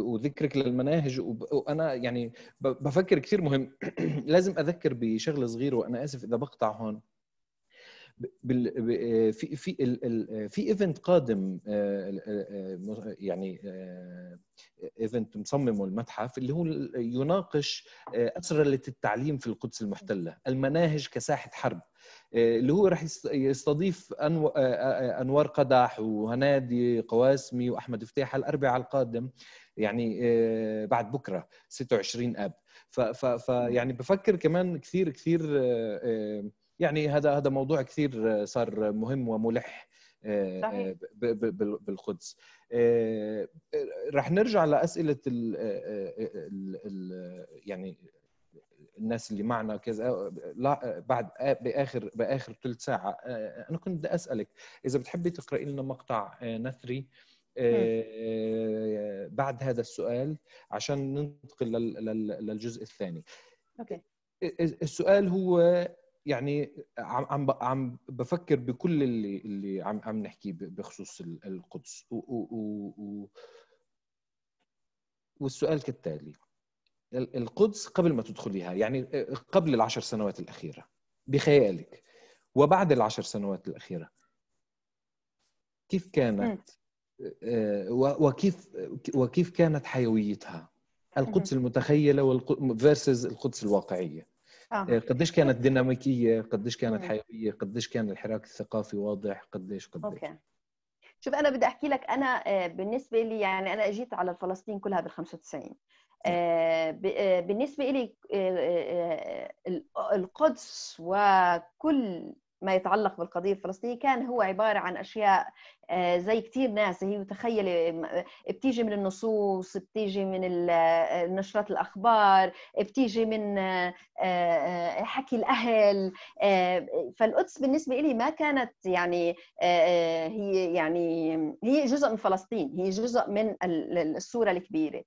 وذكرك للمناهج وانا يعني بفكر كثير مهم لازم اذكر بشغله صغيره وانا اسف اذا بقطع هون آه، في في آه، في ايفنت قادم آه، يعني ايفنت مصممه المتحف اللي هو يناقش اسرله التعليم في القدس المحتله، المناهج كساحه حرب اللي هو راح يستضيف انوار قدح وهنادي قواسمي واحمد فتيحه الاربعاء القادم يعني بعد بكره 26 اب ف... يعني بفكر كمان كثير كثير يعني هذا هذا موضوع كثير آه، صار مهم وملح آه، آه، صحيح. بالقدس رح نرجع لاسئله ال ال يعني الناس اللي معنا كذا لا بعد باخر باخر ثلث ساعه انا كنت بدي اسالك اذا بتحبي تقراي لنا مقطع نثري بعد هذا السؤال عشان ننتقل للجزء الثاني اوكي السؤال هو يعني عم عم بفكر بكل اللي اللي عم عم نحكي بخصوص القدس و و و والسؤال كالتالي القدس قبل ما تدخليها يعني آه، قبل العشر سنوات الأخيرة بخيالك وبعد العشر سنوات الأخيرة كيف كانت آه، وكيف وكيف كانت حيويتها القدس المتخيلة فيرسز القدس الواقعية آه. آه. قديش كانت ديناميكيه قديش كانت حيويه قديش كان الحراك الثقافي واضح قديش قديش اوكي شوف انا بدي احكي لك انا آه، بالنسبه لي يعني انا اجيت على فلسطين كلها بال 95 آه، بالنسبه لي القدس وكل ما يتعلق بالقضيه الفلسطينيه كان هو عباره عن اشياء آه، زي كثير ناس هي تخيلي آه، بتيجي من النصوص بتيجي من آه، نشرات الاخبار بتيجي من حكي الاهل فالقدس بالنسبه لي ما كانت يعني هي يعني هي جزء من فلسطين هي جزء من الصوره الكبيره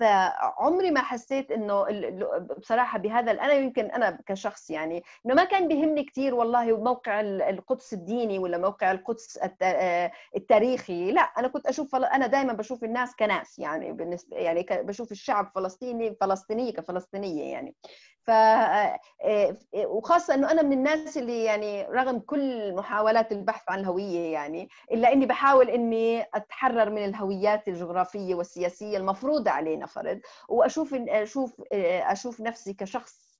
فعمري ما حسيت انه بصراحه بهذا انا يمكن انا كشخص يعني انه ما كان بيهمني كثير والله موقع القدس الديني ولا موقع القدس الحس آه، التاريخي لا انا كنت اشوف انا دائما بشوف الناس كناس يعني بالنسبه يعني بشوف الشعب فلسطيني فلسطينيه كفلسطينيه يعني ف آه، آه، وخاصه انه انا من الناس اللي يعني رغم كل محاولات البحث عن الهويه يعني الا اني بحاول اني اتحرر من الهويات الجغرافيه والسياسيه المفروضه علينا فرض واشوف اشوف اشوف نفسي كشخص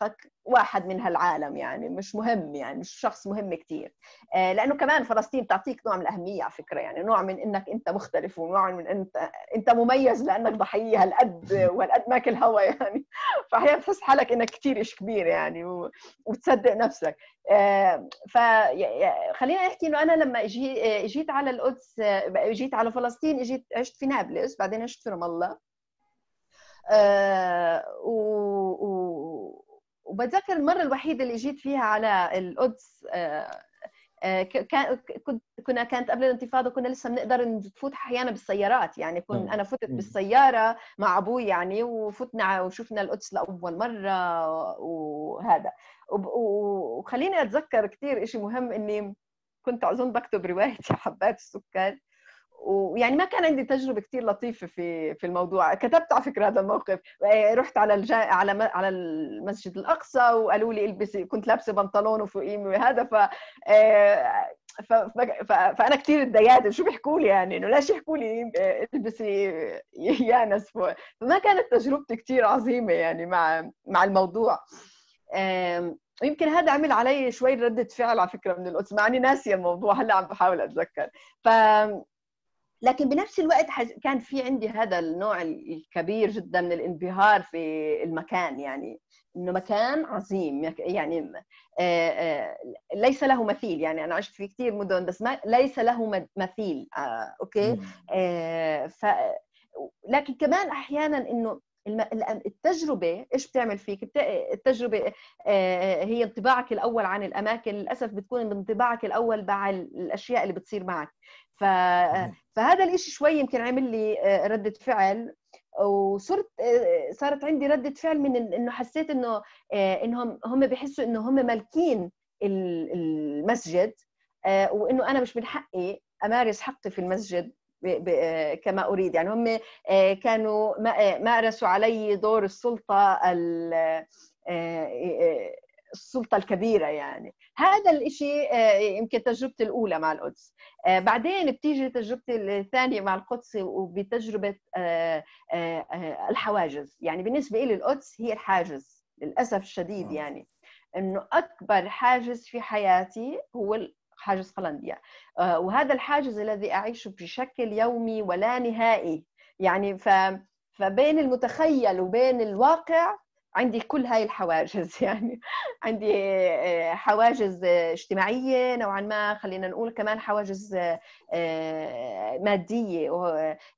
حقيقة واحد من هالعالم يعني مش مهم يعني مش شخص مهم كثير آه، لأنه كمان فلسطين تعطيك نوع من الأهمية على فكرة يعني نوع من أنك أنت مختلف ونوع من أنت أنت مميز لأنك ضحية هالقد وهالقد ماكل هوا يعني فأحيانا تحس حالك أنك كثير شيء كبير يعني وتصدق نفسك آه، فخلينا نحكي انه انا لما اجيت اجيت على القدس اجيت على فلسطين اجيت عشت في نابلس بعدين عشت في رام الله آه و... و... وبتذكر المره الوحيده اللي جيت فيها على القدس آه، آه، كنا كانت قبل الانتفاضه كنا لسه بنقدر نفوت احيانا بالسيارات يعني كنت نعم. انا فتت بالسياره مع ابوي يعني وفتنا وشفنا القدس لاول مره وهذا وخليني اتذكر كثير إشي مهم اني كنت اظن بكتب روايتي حبات السكر ويعني ما كان عندي تجربه كثير لطيفه في في الموضوع كتبت على فكره هذا الموقف رحت على الجا... على على المسجد الاقصى وقالوا لي البسي كنت لابسه بنطلون وفوقيني وهذا آه، ف ف... ف... فانا كثير اتضايقت شو بيحكوا لي يعني انه ليش يحكوا لي البسي يانس فوق فما كانت تجربتي كثير عظيمه يعني مع مع الموضوع ويمكن هذا عمل علي شوي ردة فعل على فكرة من القدس مع أني ناسية الموضوع هلا عم بحاول أتذكر ف لكن بنفس الوقت كان في عندي هذا النوع الكبير جدا من الانبهار في المكان يعني انه مكان عظيم يعني آه، آه، ليس له مثيل يعني انا عشت في كثير مدن بس ما ليس له مثيل آه، اوكي ف لكن كمان احيانا انه التجربه ايش بتعمل فيك التجربه هي انطباعك الاول عن الاماكن للاسف بتكون انطباعك الاول مع الاشياء اللي بتصير معك فهذا الإشي شوي يمكن عمل لي آه، ردة فعل وصرت آه، صارت عندي ردة فعل من انه حسيت انه آه، انهم هم بيحسوا انه هم مالكين المسجد وانه انا مش من حقي امارس حقي في المسجد كما اريد يعني هم كانوا مارسوا علي دور السلطه السلطه الكبيره يعني هذا الشيء آه، يمكن تجربتي الاولى مع القدس آه، بعدين بتيجي تجربتي الثانيه مع القدس وبتجربه آه، الحواجز يعني بالنسبه لي القدس هي الحاجز للاسف الشديد يعني انه اكبر حاجز في حياتي هو حاجز قلنديا وهذا الحاجز الذي اعيشه بشكل يومي ولا نهائي يعني ف فبين المتخيل وبين الواقع عندي كل هاي الحواجز يعني عندي آه، حواجز اجتماعية نوعا ما خلينا نقول كمان حواجز آه، آه، مادية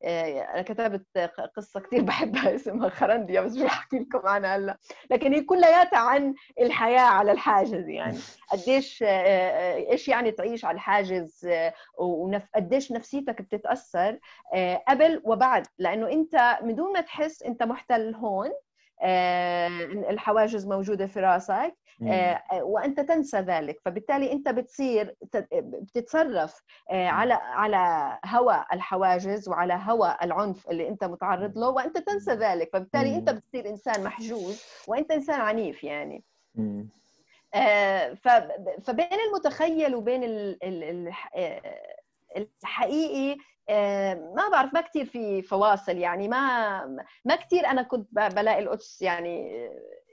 أنا كتبت قصة كثير بحبها اسمها خرندية بس مش أحكي لكم عنها هلا لكن هي كلياتها عن الحياة على الحاجز يعني قديش إيش يعني تعيش على الحاجز وقديش نفسيتك بتتأثر قبل وبعد لأنه أنت بدون ما تحس أنت محتل هون آه، الحواجز موجوده في راسك آه، وانت تنسى ذلك فبالتالي انت بتصير بتتصرف آه، على على هوى الحواجز وعلى هوى العنف اللي انت متعرض له وانت تنسى ذلك فبالتالي انت بتصير انسان محجوز وانت انسان عنيف يعني فبين المتخيل وبين الحقيقي آه، ما بعرف ما كثير في فواصل يعني ما ما كثير انا كنت بلاقي القدس يعني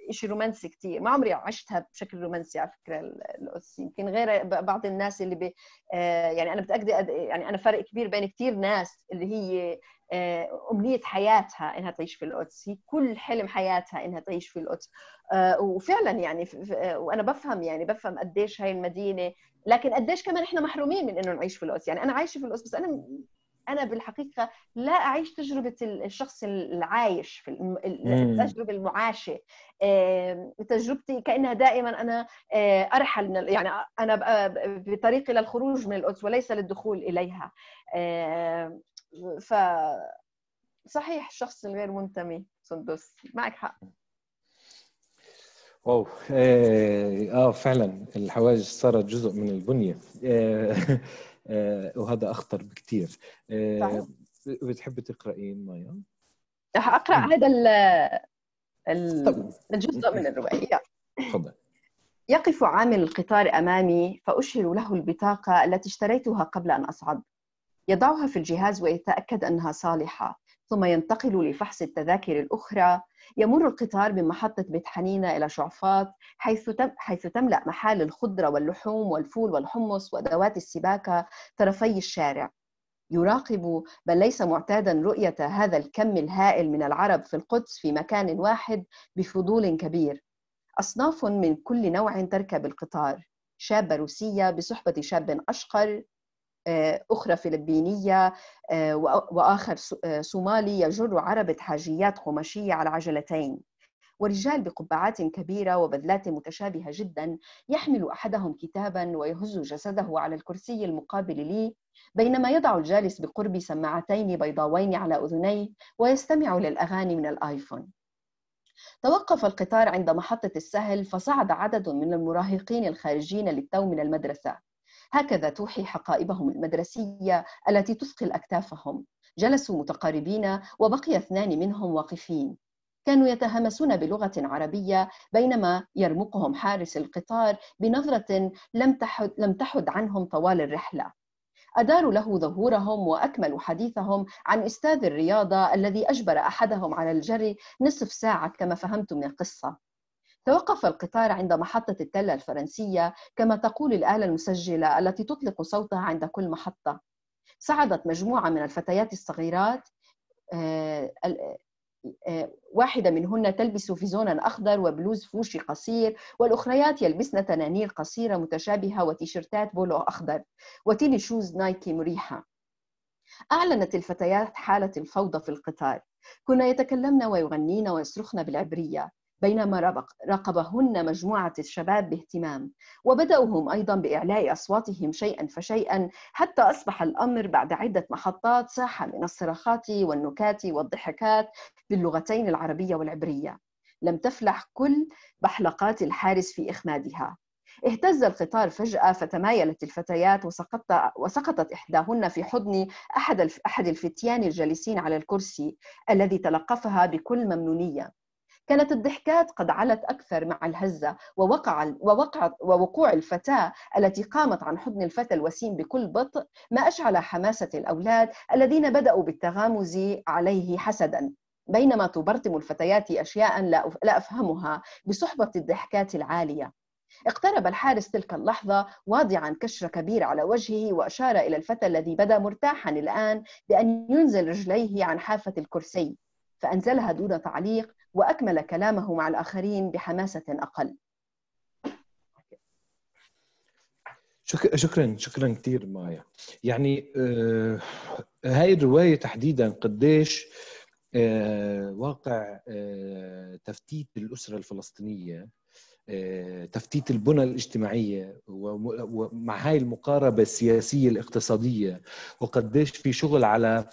شيء رومانسي كثير ما عمري عشتها بشكل رومانسي على فكره القدس يمكن غير بعض الناس اللي بي آه، يعني انا متاكده يعني انا فرق كبير بين كثير ناس اللي هي آه، أمنية حياتها إنها تعيش في القدس هي كل حلم حياتها إنها تعيش في القدس وفعلا يعني وأنا بفهم يعني بفهم قديش هاي المدينة لكن قديش كمان إحنا محرومين من إنه نعيش في القدس يعني أنا عايشة في القدس بس أنا انا بالحقيقه لا اعيش تجربه الشخص العايش في التجربه المعاشه تجربتي كانها دائما انا آه، ارحل من يعني انا بطريقي للخروج من القدس وليس للدخول اليها ف صحيح الشخص الغير منتمي سندس معك حق واو اه, آه، فعلا الحواجز صارت جزء من البنيه آه آه، وهذا اخطر بكثير آه، بتحبي تقرأين مايا؟ راح اقرا هذا الجزء من الروايه يقف عامل القطار امامي فاشهر له البطاقه التي اشتريتها قبل ان اصعد يضعها في الجهاز ويتاكد انها صالحه ثم ينتقل لفحص التذاكر الأخرى يمر القطار بمحطة بيت حنينة إلى شعفاط حيث, تم حيث تملأ محال الخضرة واللحوم والفول والحمص وأدوات السباكة طرفي الشارع يراقب بل ليس معتادا رؤية هذا الكم الهائل من العرب في القدس في مكان واحد بفضول كبير أصناف من كل نوع تركب القطار شابة روسية بصحبة شاب أشقر آه، أخرى فلبينية آه، وآخر آه، صومالي يجر عربة حاجيات قماشية على عجلتين ورجال بقبعات كبيرة وبذلات متشابهة جدا يحمل أحدهم كتابا ويهز جسده على الكرسي المقابل لي بينما يضع الجالس بقرب سماعتين بيضاوين على أذنيه ويستمع للأغاني من الآيفون توقف القطار عند محطة السهل فصعد عدد من المراهقين الخارجين للتو من المدرسة هكذا توحي حقائبهم المدرسية التي تثقل أكتافهم جلسوا متقاربين وبقي اثنان منهم واقفين كانوا يتهمسون بلغة عربية بينما يرمقهم حارس القطار بنظرة لم تحد, لم تحد عنهم طوال الرحلة أداروا له ظهورهم وأكملوا حديثهم عن أستاذ الرياضة الذي أجبر أحدهم على الجري نصف ساعة كما فهمت من القصة توقف القطار عند محطة التلة الفرنسية كما تقول الآلة المسجلة التي تطلق صوتها عند كل محطة صعدت مجموعة من الفتيات الصغيرات آه، آه، واحدة منهن تلبس فيزونا أخضر وبلوز فوشي قصير والأخريات يلبسن تنانير قصيرة متشابهة وتيشيرتات بولو أخضر وتيني شوز نايكي مريحة أعلنت الفتيات حالة الفوضى في القطار كنا يتكلمن ويغنين ويصرخن بالعبرية بينما راقبهن مجموعة الشباب باهتمام وبدأوا هم أيضا بإعلاء أصواتهم شيئا فشيئا حتى أصبح الأمر بعد عدة محطات ساحة من الصراخات والنكات والضحكات باللغتين العربية والعبرية لم تفلح كل بحلقات الحارس في إخمادها اهتز القطار فجأة فتمايلت الفتيات وسقطت, وسقطت إحداهن في حضن أحد, أحد الفتيان الجالسين على الكرسي الذي تلقفها بكل ممنونية كانت الضحكات قد علت أكثر مع الهزة ووقع, ووقع ووقوع الفتاة التي قامت عن حضن الفتى الوسيم بكل بطء ما أشعل حماسة الأولاد الذين بدأوا بالتغامز عليه حسداً بينما تبرطم الفتيات أشياء لا أفهمها بصحبة الضحكات العالية اقترب الحارس تلك اللحظة واضعا كشر كبير على وجهه وأشار إلى الفتى الذي بدا مرتاحا الآن بأن ينزل رجليه عن حافة الكرسي فأنزلها دون تعليق وأكمل كلامه مع الآخرين بحماسة أقل شكرا شكرا كثير مايا يعني آه هاي الروايه تحديدا قديش آه واقع آه تفتيت الاسره الفلسطينيه آه، تفتيت البنى الاجتماعيه ومع هاي المقاربه السياسيه الاقتصاديه وقديش في شغل على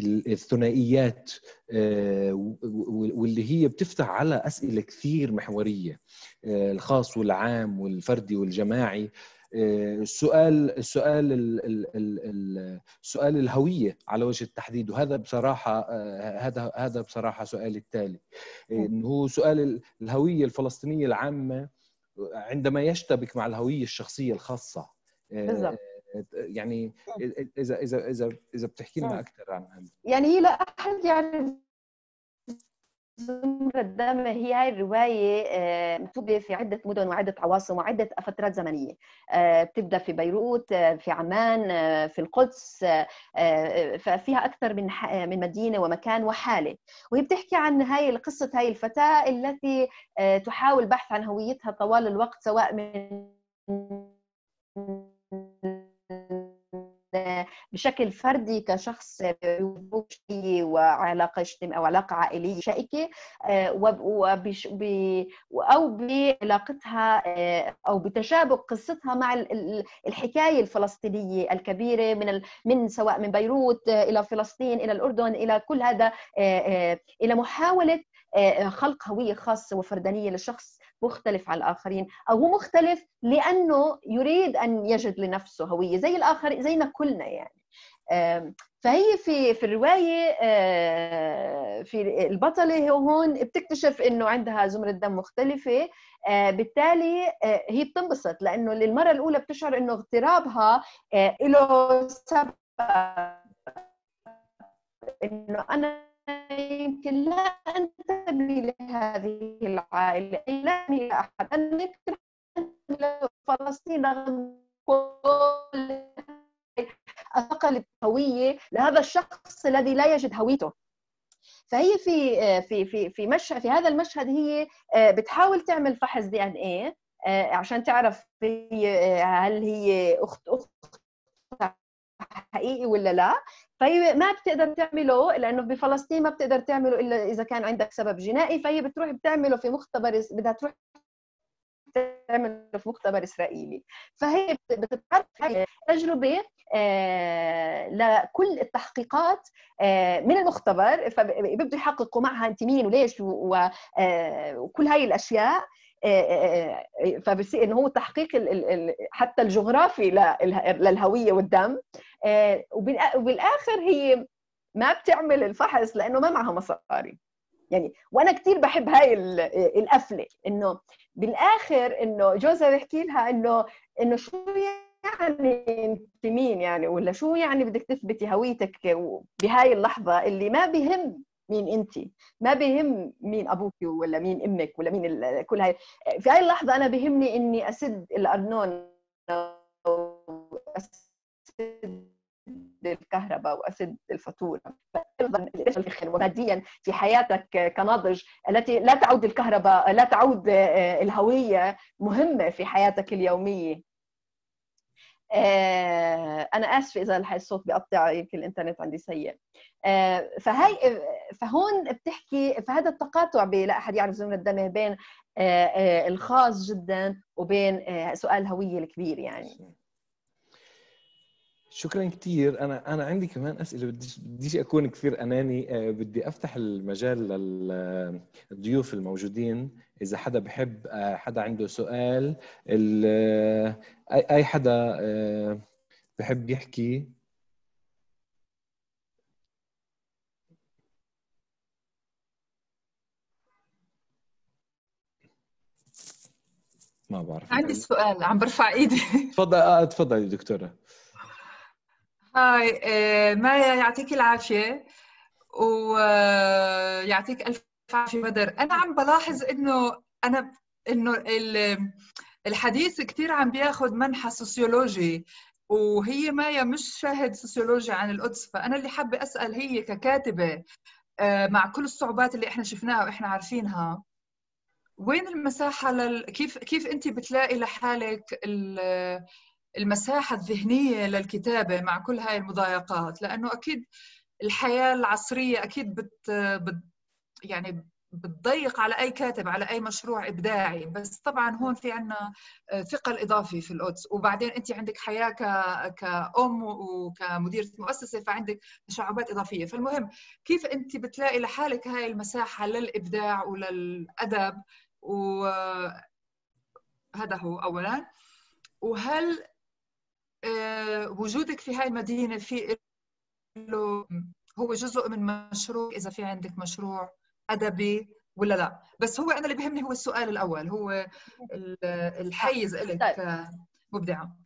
الثنائيات آه، واللي هي بتفتح على اسئله كثير محوريه آه، الخاص والعام والفردي والجماعي آه، سؤال السؤال سؤال الهويه على وجه التحديد وهذا بصراحه هذا هذا بصراحه سؤالي التالي انه هو سؤال الهويه الفلسطينيه العامه عندما يشتبك مع الهويه الشخصيه الخاصه بالضبط يعني نعم. اذا اذا اذا اذا بتحكي لنا نعم. اكثر عن هذا يعني هي لا احد يعرف زمرة الدم هي هاي الرواية مكتوبة آه، في عدة مدن وعدة عواصم وعدة فترات زمنية آه، بتبدأ في بيروت آه، في عمان في القدس ففيها أكثر من من مدينة ومكان وحالة وهي بتحكي عن هاي قصة هاي الفتاة التي تحاول بحث عن هويتها طوال الوقت سواء من بشكل فردي كشخص وعلاقه اجتماعيه او علاقه عائليه شائكه آه، او بعلاقتها آه، او بتشابك قصتها مع الحكايه الفلسطينيه الكبيره من من سواء من بيروت آه، الى فلسطين الى الاردن الى كل هذا الى محاوله خلق هويه خاصه وفردانيه للشخص مختلف عن الآخرين أو هو مختلف لأنه يريد أن يجد لنفسه هوية زي الآخر زينا كلنا يعني فهي في في الروايه آه، في البطله هون بتكتشف انه عندها زمره دم مختلفه آه، بالتالي آه، هي بتنبسط لانه للمره الاولى بتشعر انه اغترابها له سبب انه انا يمكن لا أنتمي لهذه العائلة أي لا أنتمي لأحد أنا يمكن فلسطين رغم كل أثقلت هوية لهذا الشخص الذي لا يجد هويته فهي في في في في مشهد في هذا المشهد هي آه، بتحاول تعمل فحص دي ان ايه آه، عشان تعرف هي آه، هل هي اخت اخت حقيقي ولا لا فهي ما بتقدر تعمله لانه بفلسطين ما بتقدر تعمله الا اذا كان عندك سبب جنائي فهي بتروح بتعمله في مختبر بدها تروح تعمله في مختبر اسرائيلي فهي بتتعرف تجربه آه، لكل التحقيقات آه، من المختبر فبده يحققوا معها انت مين وليش آه، وكل هاي الاشياء آه، آه، آه، فبصير انه هو تحقيق حتى الجغرافي للهويه والدم وبالاخر هي ما بتعمل الفحص لانه ما معها مصاري يعني وانا كثير بحب هاي القفله انه بالاخر انه جوزها بيحكي لها انه انه شو يعني انت مين يعني ولا شو يعني بدك تثبتي هويتك بهاي اللحظه اللي ما بهم مين انت ما بهم مين ابوك ولا مين امك ولا مين كل هاي في هاي اللحظه انا بهمني اني اسد الارنون اسد الكهرباء واسد الفاتوره ماديا في حياتك كناضج التي لا تعود الكهرباء لا تعود آه، الهويه مهمه في حياتك اليوميه آه، انا اسفه اذا الصوت بقطع يمكن الانترنت عندي سيء آه، فهي فهون بتحكي فهذا التقاطع لا احد يعرف زمن الدمه بين آه، آه، الخاص جدا وبين سؤال الهويه الكبير يعني شكرا كثير انا انا عندي كمان اسئله بديش بديش اكون كثير اناني بدي افتح المجال للضيوف الموجودين اذا حدا بحب حدا عنده سؤال اي حدا بحب يحكي ما بعرف عندي سؤال عم برفع ايدي تفضل آه تفضلي دكتوره هاي آه، ما يعطيك العافيه ويعطيك آه، الف عافيه بدر انا عم بلاحظ انه انا انه الحديث كثير عم بياخذ منحى سوسيولوجي وهي مايا مش شاهد سوسيولوجي عن القدس فانا اللي حابه اسال هي ككاتبه آه، مع كل الصعوبات اللي احنا شفناها واحنا عارفينها وين المساحه لل... كيف كيف انت بتلاقي لحالك المساحه الذهنيه للكتابه مع كل هاي المضايقات لانه اكيد الحياه العصريه اكيد بت, بت... يعني بتضيق على اي كاتب على اي مشروع ابداعي بس طبعا هون في عنا آه، ثقل اضافي في القدس وبعدين انت عندك حياه ك... كام وكمديره مؤسسه فعندك تشعبات اضافيه فالمهم كيف انت بتلاقي لحالك هاي المساحه للابداع وللادب وهذا هو اولا وهل آه، وجودك في هاي المدينه في له هو جزء من مشروع اذا في عندك مشروع ادبي ولا لا بس هو انا اللي بهمني هو السؤال الاول هو الحيز لك طيب. مبدعه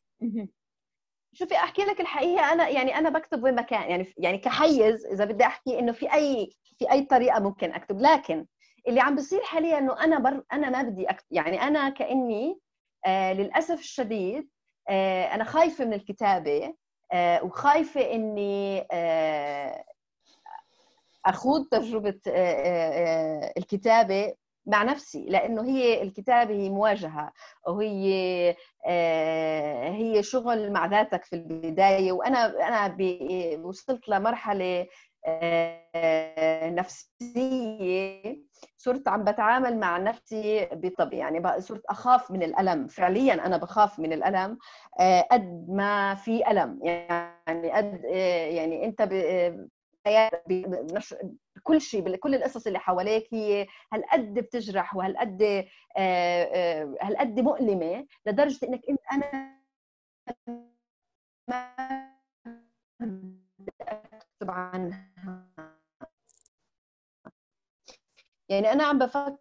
شوفي احكي لك الحقيقه انا يعني انا بكتب وين ما كان يعني يعني كحيز اذا بدي احكي انه في اي في اي طريقه ممكن اكتب لكن اللي عم بيصير حاليا انه انا بر... انا ما بدي أكت... يعني انا كاني آه للاسف الشديد آه انا خايفه من الكتابه آه وخايفه اني آه اخوض تجربه آه آه, آه، الكتابه مع نفسي لانه هي الكتابه هي مواجهه وهي آه هي شغل مع ذاتك في البدايه وانا انا وصلت لمرحله آه، نفسيه صرت عم بتعامل مع نفسي بطب يعني صرت اخاف من الالم فعليا انا بخاف من الالم آه، قد ما في الم يعني قد آه، يعني انت كل شيء كل القصص اللي حواليك هي هالقد بتجرح وهالقد هالقد مؤلمه لدرجه انك انت انا عنها يعني انا عم بفكر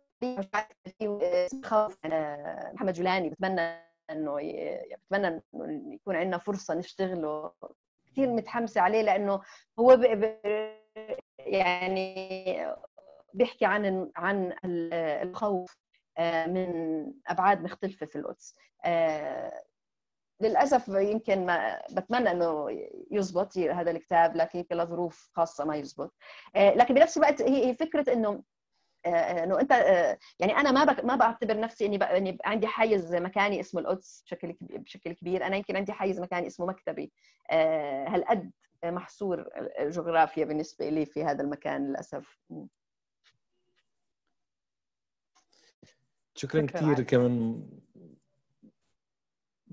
خوف انا آه، محمد جولاني بتمنى انه يعني بتمنى انه يكون عندنا فرصه نشتغله كثير متحمسه عليه لانه هو ب... يعني بيحكي عن عن الخوف آه، من ابعاد مختلفه في القدس آه، للاسف يمكن ما بتمنى انه يزبط هذا الكتاب لكن يمكن لظروف خاصه ما يزبط آه، لكن بنفس الوقت هي فكره انه آه، آه، انه انت يعني انا ما ما بعتبر نفسي اني اني عندي حيز مكاني اسمه القدس بشكل بشكل كبير انا يمكن عندي حيز مكاني اسمه مكتبي هالقد محصور الجغرافيا بالنسبه لي في هذا المكان للاسف شكرا, شكرا كثير كمان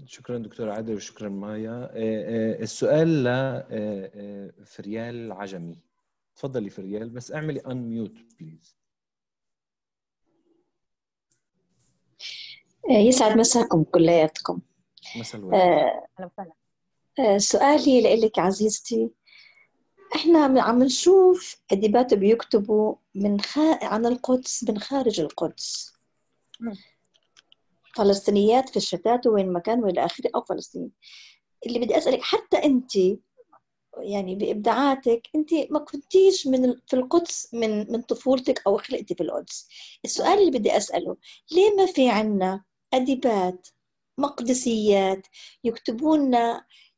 شكرا دكتور عادل وشكرا مايا آه، آه، السؤال لفريال آه، عجمي تفضلي فريال بس اعملي ان ميوت بليز يسعد مساكم كلياتكم مساء الورد سؤالي لك عزيزتي احنا عم نشوف اديبات بيكتبوا من خ... عن القدس من خارج القدس فلسطينيات في الشتات وين ما كان والى اخره او فلسطين اللي بدي اسالك حتى انت يعني بابداعاتك انت ما كنتيش من في القدس من من طفولتك او خلقتي في القدس السؤال اللي بدي اساله ليه ما في عنا اديبات مقدسيات يكتبون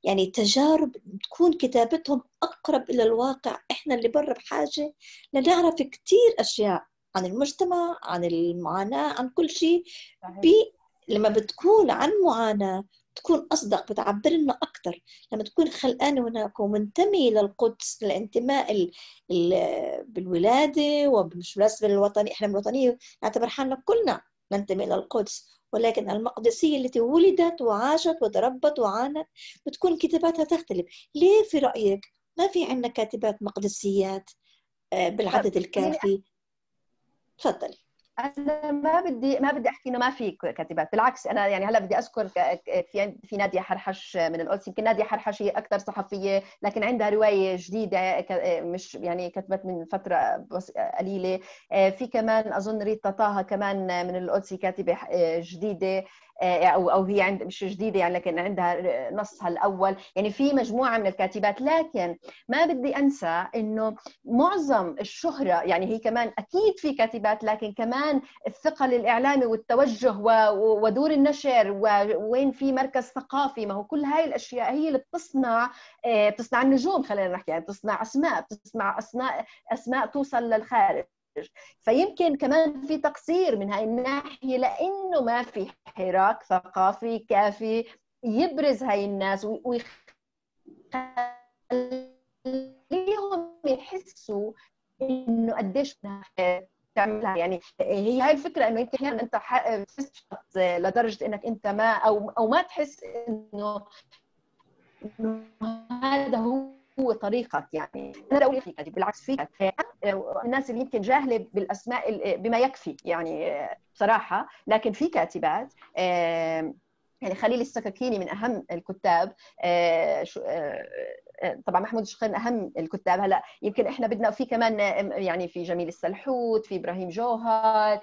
يعني تجارب تكون كتابتهم اقرب الى الواقع احنا اللي برا بحاجه لنعرف كثير اشياء عن المجتمع عن المعاناه عن كل شيء لما بتكون عن معاناة تكون أصدق بتعبر لنا أكثر لما تكون خلقانة هناك ومنتمي للقدس الانتماء بالولادة ومش بس بالوطني إحنا بالوطنية نعتبر حالنا كلنا ننتمي للقدس ولكن المقدسية التي ولدت وعاشت وتربت وعانت بتكون كتاباتها تختلف ليه في رأيك ما في عندنا كاتبات مقدسيات آه، بالعدد الكافي تفضلي انا ما بدي ما بدي احكي انه ما في كاتبات بالعكس انا يعني هلا بدي اذكر في في ناديه حرحش من القدس يمكن ناديه حرحش هي اكثر صحفيه لكن عندها روايه جديده مش يعني كتبت من فتره قليله آه، في كمان اظن ريتا طه كمان من القدس كاتبه آه، جديده آه، او او هي عند مش جديده يعني لكن عندها نصها الاول يعني في مجموعه من الكاتبات لكن ما بدي انسى انه معظم الشهره يعني هي كمان اكيد في كاتبات لكن كمان الثقل الاعلامي والتوجه ودور النشر ووين في مركز ثقافي ما هو كل هاي الاشياء هي اللي بتصنع آه، بتصنع النجوم خلينا نحكي يعني بتصنع اسماء بتصنع اسماء اسماء توصل للخارج فيمكن كمان في تقصير من هاي الناحية لأنه ما في حراك ثقافي كافي يبرز هاي الناس ويخليهم يحسوا انه قديش تعملها يعني هي هاي الفكره انه انت احيانا انت لدرجه انك انت ما او او ما تحس انه هذا هو طريقك يعني انا لا اقول فيك بالعكس فيك الناس اللي يمكن جاهله بالاسماء بما يكفي يعني بصراحه لكن في كاتبات يعني خليل السكاكيني من اهم الكتاب آه، آه، آه، طبعا محمود من اهم الكتاب هلا يمكن احنا بدنا في كمان يعني في جميل السلحوت في ابراهيم جوهر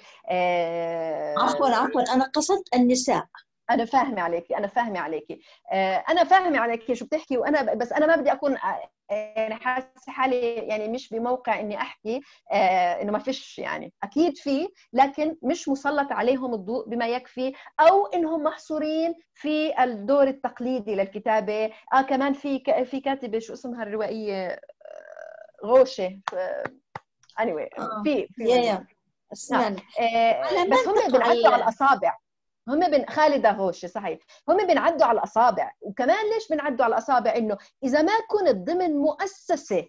عفوا عفوا انا قصدت النساء انا فاهمه عليكي انا فاهمه عليكي آه، انا فاهمه عليكي شو بتحكي وانا بس انا ما بدي اكون آه، يعني حاسه حالي يعني مش بموقع اني احكي آه، انه ما فيش يعني اكيد في لكن مش مسلط عليهم الضوء بما يكفي او انهم محصورين في الدور التقليدي للكتابه اه كمان في في كاتبه شو اسمها الروائيه غوشه اني anyway, في في يعني. نعم. بس هم بينعدوا على الاصابع هم بن خالد هوش صحيح هم بنعدوا على الاصابع وكمان ليش بنعدوا على الاصابع انه اذا ما كنت ضمن مؤسسه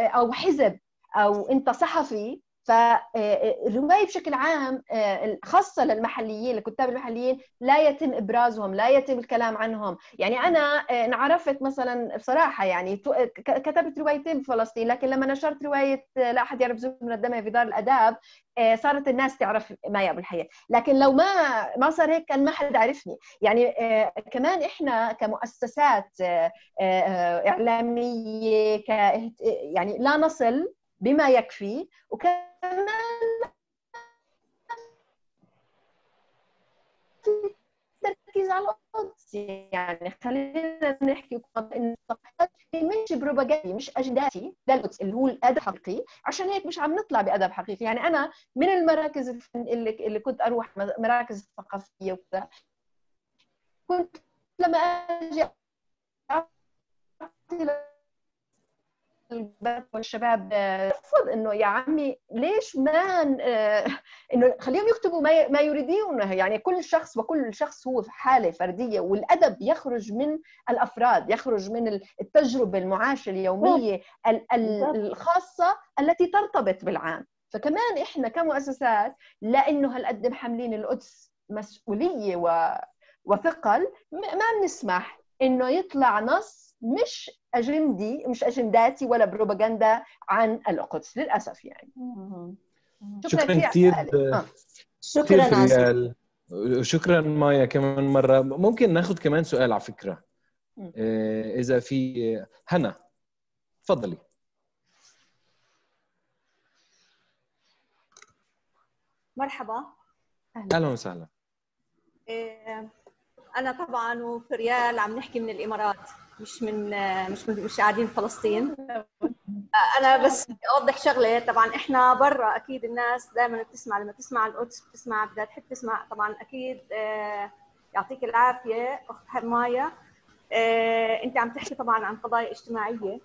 او حزب او انت صحفي فالروايه آه، آه، بشكل عام آه، خاصه للمحليين للكتاب المحليين لا يتم ابرازهم لا يتم الكلام عنهم يعني انا انعرفت مثلا بصراحه يعني كتبت روايتين بفلسطين لكن لما نشرت روايه لا احد يعرف من الدم في دار الاداب صارت الناس تعرف مايا ابو الحياه لكن لو ما ما صار هيك كان ما حدا عرفني يعني كمان احنا كمؤسسات اعلاميه ك يعني لا نصل بما يكفي وكمان التركيز على القدس يعني خلينا نحكي ان الصفحات مش بروباغندي مش اجنداتي للقدس اللي هو الادب الحقيقي عشان هيك مش عم نطلع بادب حقيقي يعني انا من المراكز اللي, اللي كنت اروح مراكز ثقافيه وكذا كنت لما اجي البنات والشباب رفض انه يا عمي ليش ما آه، انه خليهم يكتبوا ما يريدونه يعني كل شخص وكل شخص هو في حاله فرديه والادب يخرج من الافراد يخرج من التجربه المعاشه اليوميه الخاصه التي ترتبط بالعام فكمان احنا كمؤسسات لانه هالقد حاملين القدس مسؤوليه وثقل ما بنسمح انه يطلع نص مش اجندي مش اجنداتي ولا بروباغندا عن القدس للاسف يعني شكرا كثير آه. آه. شكرا عزيز شكرا مايا كمان مره ممكن ناخذ كمان سؤال على فكره آه، اذا في هنا تفضلي مرحبا اهلا وسهلا انا طبعا وفريال عم نحكي من الامارات مش من مش من مش قاعدين فلسطين انا بس اوضح شغله طبعا احنا برا اكيد الناس دائما بتسمع لما تسمع القدس بتسمع بدها تحب تسمع طبعا اكيد آه، يعطيك العافيه اخت مايا آه، انت عم تحكي طبعا عن قضايا اجتماعيه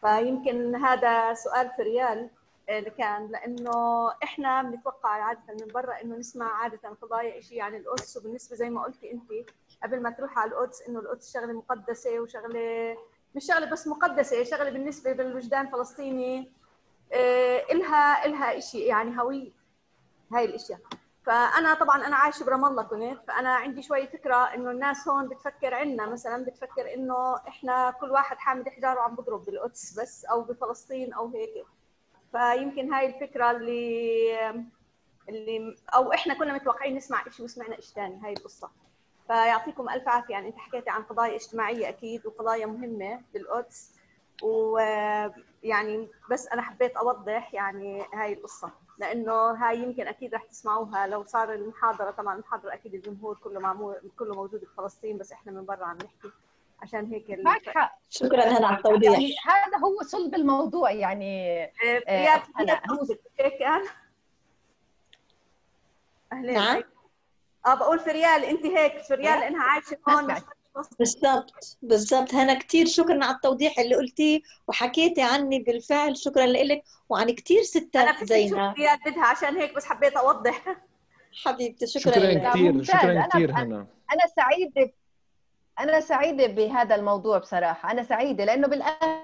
فيمكن هذا سؤال في ريال اللي كان لانه احنا بنتوقع عاده من برا انه نسمع عاده قضايا شيء عن يعني القدس وبالنسبه زي ما قلتي انت قبل ما تروح على القدس انه القدس شغله مقدسه وشغله مش شغله بس مقدسه شغله بالنسبه للوجدان الفلسطيني آه، الها الها شيء يعني هويه هاي الاشياء فانا طبعا انا عايشه برام الله كنت فانا عندي شوي فكره انه الناس هون بتفكر عنا مثلا بتفكر انه احنا كل واحد حامد حجاره وعم بضرب بالقدس بس او بفلسطين او هيك فيمكن هاي الفكره اللي اللي او احنا كنا متوقعين نسمع شيء وسمعنا شيء ثاني هاي القصه فيعطيكم الف عافيه يعني انت حكيتي عن قضايا اجتماعيه اكيد وقضايا مهمه بالقدس ويعني بس انا حبيت اوضح يعني هاي القصه لانه هاي يمكن اكيد رح تسمعوها لو صار المحاضره طبعا المحاضره اكيد الجمهور كله معمول كله موجود بفلسطين بس احنا من برا عم نحكي عشان هيك معك حق شكرا هنا على التوضيح يعني هذا هو صلب الموضوع يعني هيك آه، انا اهلين نعم اه بقول فريال انت هيك فريال نعم. انها عايشه هون بالضبط بالضبط هنا كثير شكرا على التوضيح اللي قلتيه وحكيتي عني بالفعل شكرا لك وعن كثير ستات زينا انا فريال بدها عشان هيك بس حبيت اوضح حبيبتي شكرا, شكرا كثير شكرا كثير هنا انا سعيده انا سعيده بهذا الموضوع بصراحه انا سعيده لانه بالاخر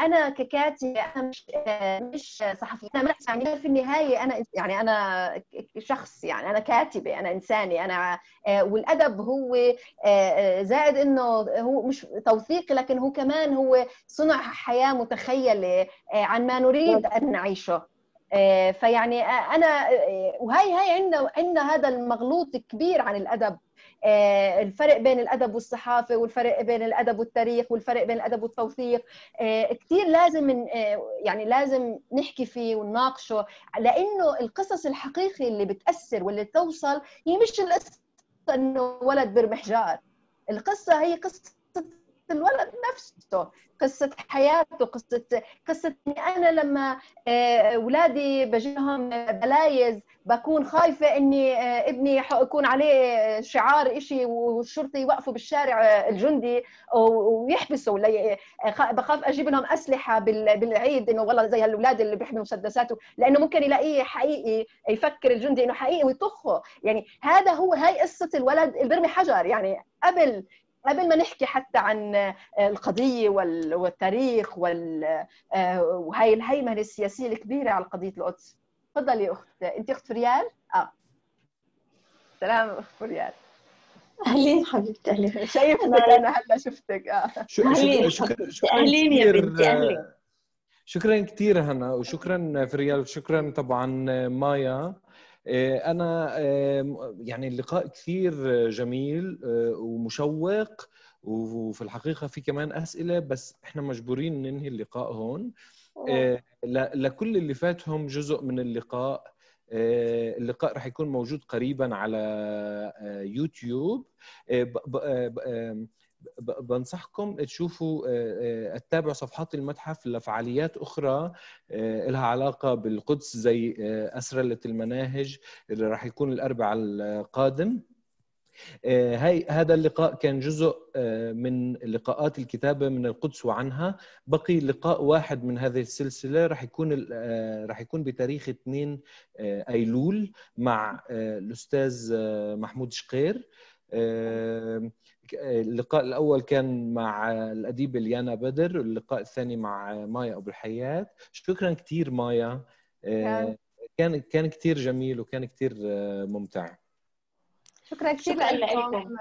انا ككاتبه انا مش مش صحفيه انا مش عميله يعني في النهايه انا يعني انا شخص يعني انا كاتبه انا انساني انا آه، والادب هو آه، آه، زائد انه هو مش توثيقي لكن هو كمان هو صنع حياه متخيله عن ما نريد ان نعيشه آه، فيعني آه، انا آه، وهي هي عندنا عندنا هذا المغلوط الكبير عن الادب الفرق بين الادب والصحافه والفرق بين الادب والتاريخ والفرق بين الادب والتوثيق كثير لازم يعني لازم نحكي فيه ونناقشه لانه القصص الحقيقي اللي بتاثر واللي توصل هي مش القصه انه ولد برمح جار القصه هي قصه الولد نفسه قصة حياته قصة قصة أنا لما أولادي آه، بجيهم بلايز بكون خايفة إني آه، ابني يكون عليه شعار إشي والشرطي يوقفوا بالشارع الجندي ويحبسوا بخاف أجيب لهم أسلحة بالعيد إنه والله زي هالأولاد اللي بيحملوا مسدساته لأنه ممكن يلاقيه حقيقي يفكر الجندي إنه حقيقي ويطخه يعني هذا هو هاي قصة الولد اللي بيرمي حجر يعني قبل قبل ما نحكي حتى عن آه، القضية والتاريخ آه، وهي الهيمنة السياسية الكبيرة على قضية القدس تفضلي أخت أنت أخت فريال؟ آه سلام أخت فريال اهلين حبيبتي اهلين شايفتك انا هلا شفتك اه شكرا اهلين يا بنتي اهلين آه، شكرا كثير هنا وشكرا فريال وشكرا طبعا مايا آه، انا آه، يعني اللقاء كثير آه، جميل ومشوق وفي الحقيقه في كمان اسئله بس احنا مجبورين ننهي اللقاء هون لكل اللي فاتهم جزء من اللقاء اللقاء رح يكون موجود قريبا على يوتيوب بنصحكم تشوفوا آه، آه، تتابعوا صفحات المتحف لفعاليات اخرى آه، لها علاقه بالقدس زي اسرله المناهج اللي راح يكون الاربعاء القادم هاي هذا اللقاء كان جزء من لقاءات الكتابة من القدس وعنها بقي لقاء واحد من هذه السلسلة رح يكون رح يكون بتاريخ 2 أيلول مع الأستاذ محمود شقير اللقاء الاول كان مع الاديبه ليانا بدر واللقاء الثاني مع مايا ابو الحيات شكرا كثير مايا آه، كان كان كثير جميل وكان كثير آه، ممتع شكرا كثير شكرا لكم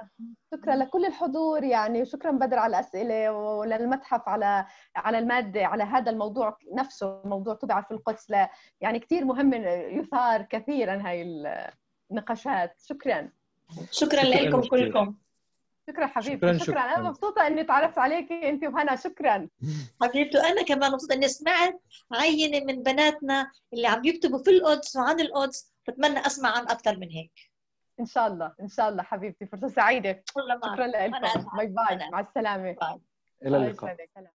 شكرا لكل الحضور يعني شكرا بدر على الاسئله وللمتحف على على الماده على هذا الموضوع نفسه موضوع طبع في القدس يعني كثير مهم يثار كثيرا هاي النقاشات شكرا شكرا, شكرا لكم كلكم شكرا حبيبتي شكرا, شكرا. شكرا. انا مبسوطه اني تعرفت عليك انت وهنا شكرا حبيبتي وانا كمان مبسوطه اني سمعت عينه من بناتنا اللي عم يكتبوا في القدس وعن القدس بتمنى اسمع عن اكثر من هيك ان شاء الله ان شاء الله حبيبتي فرصه سعيده شكرا لكم باي باي مع السلامه الى اللقاء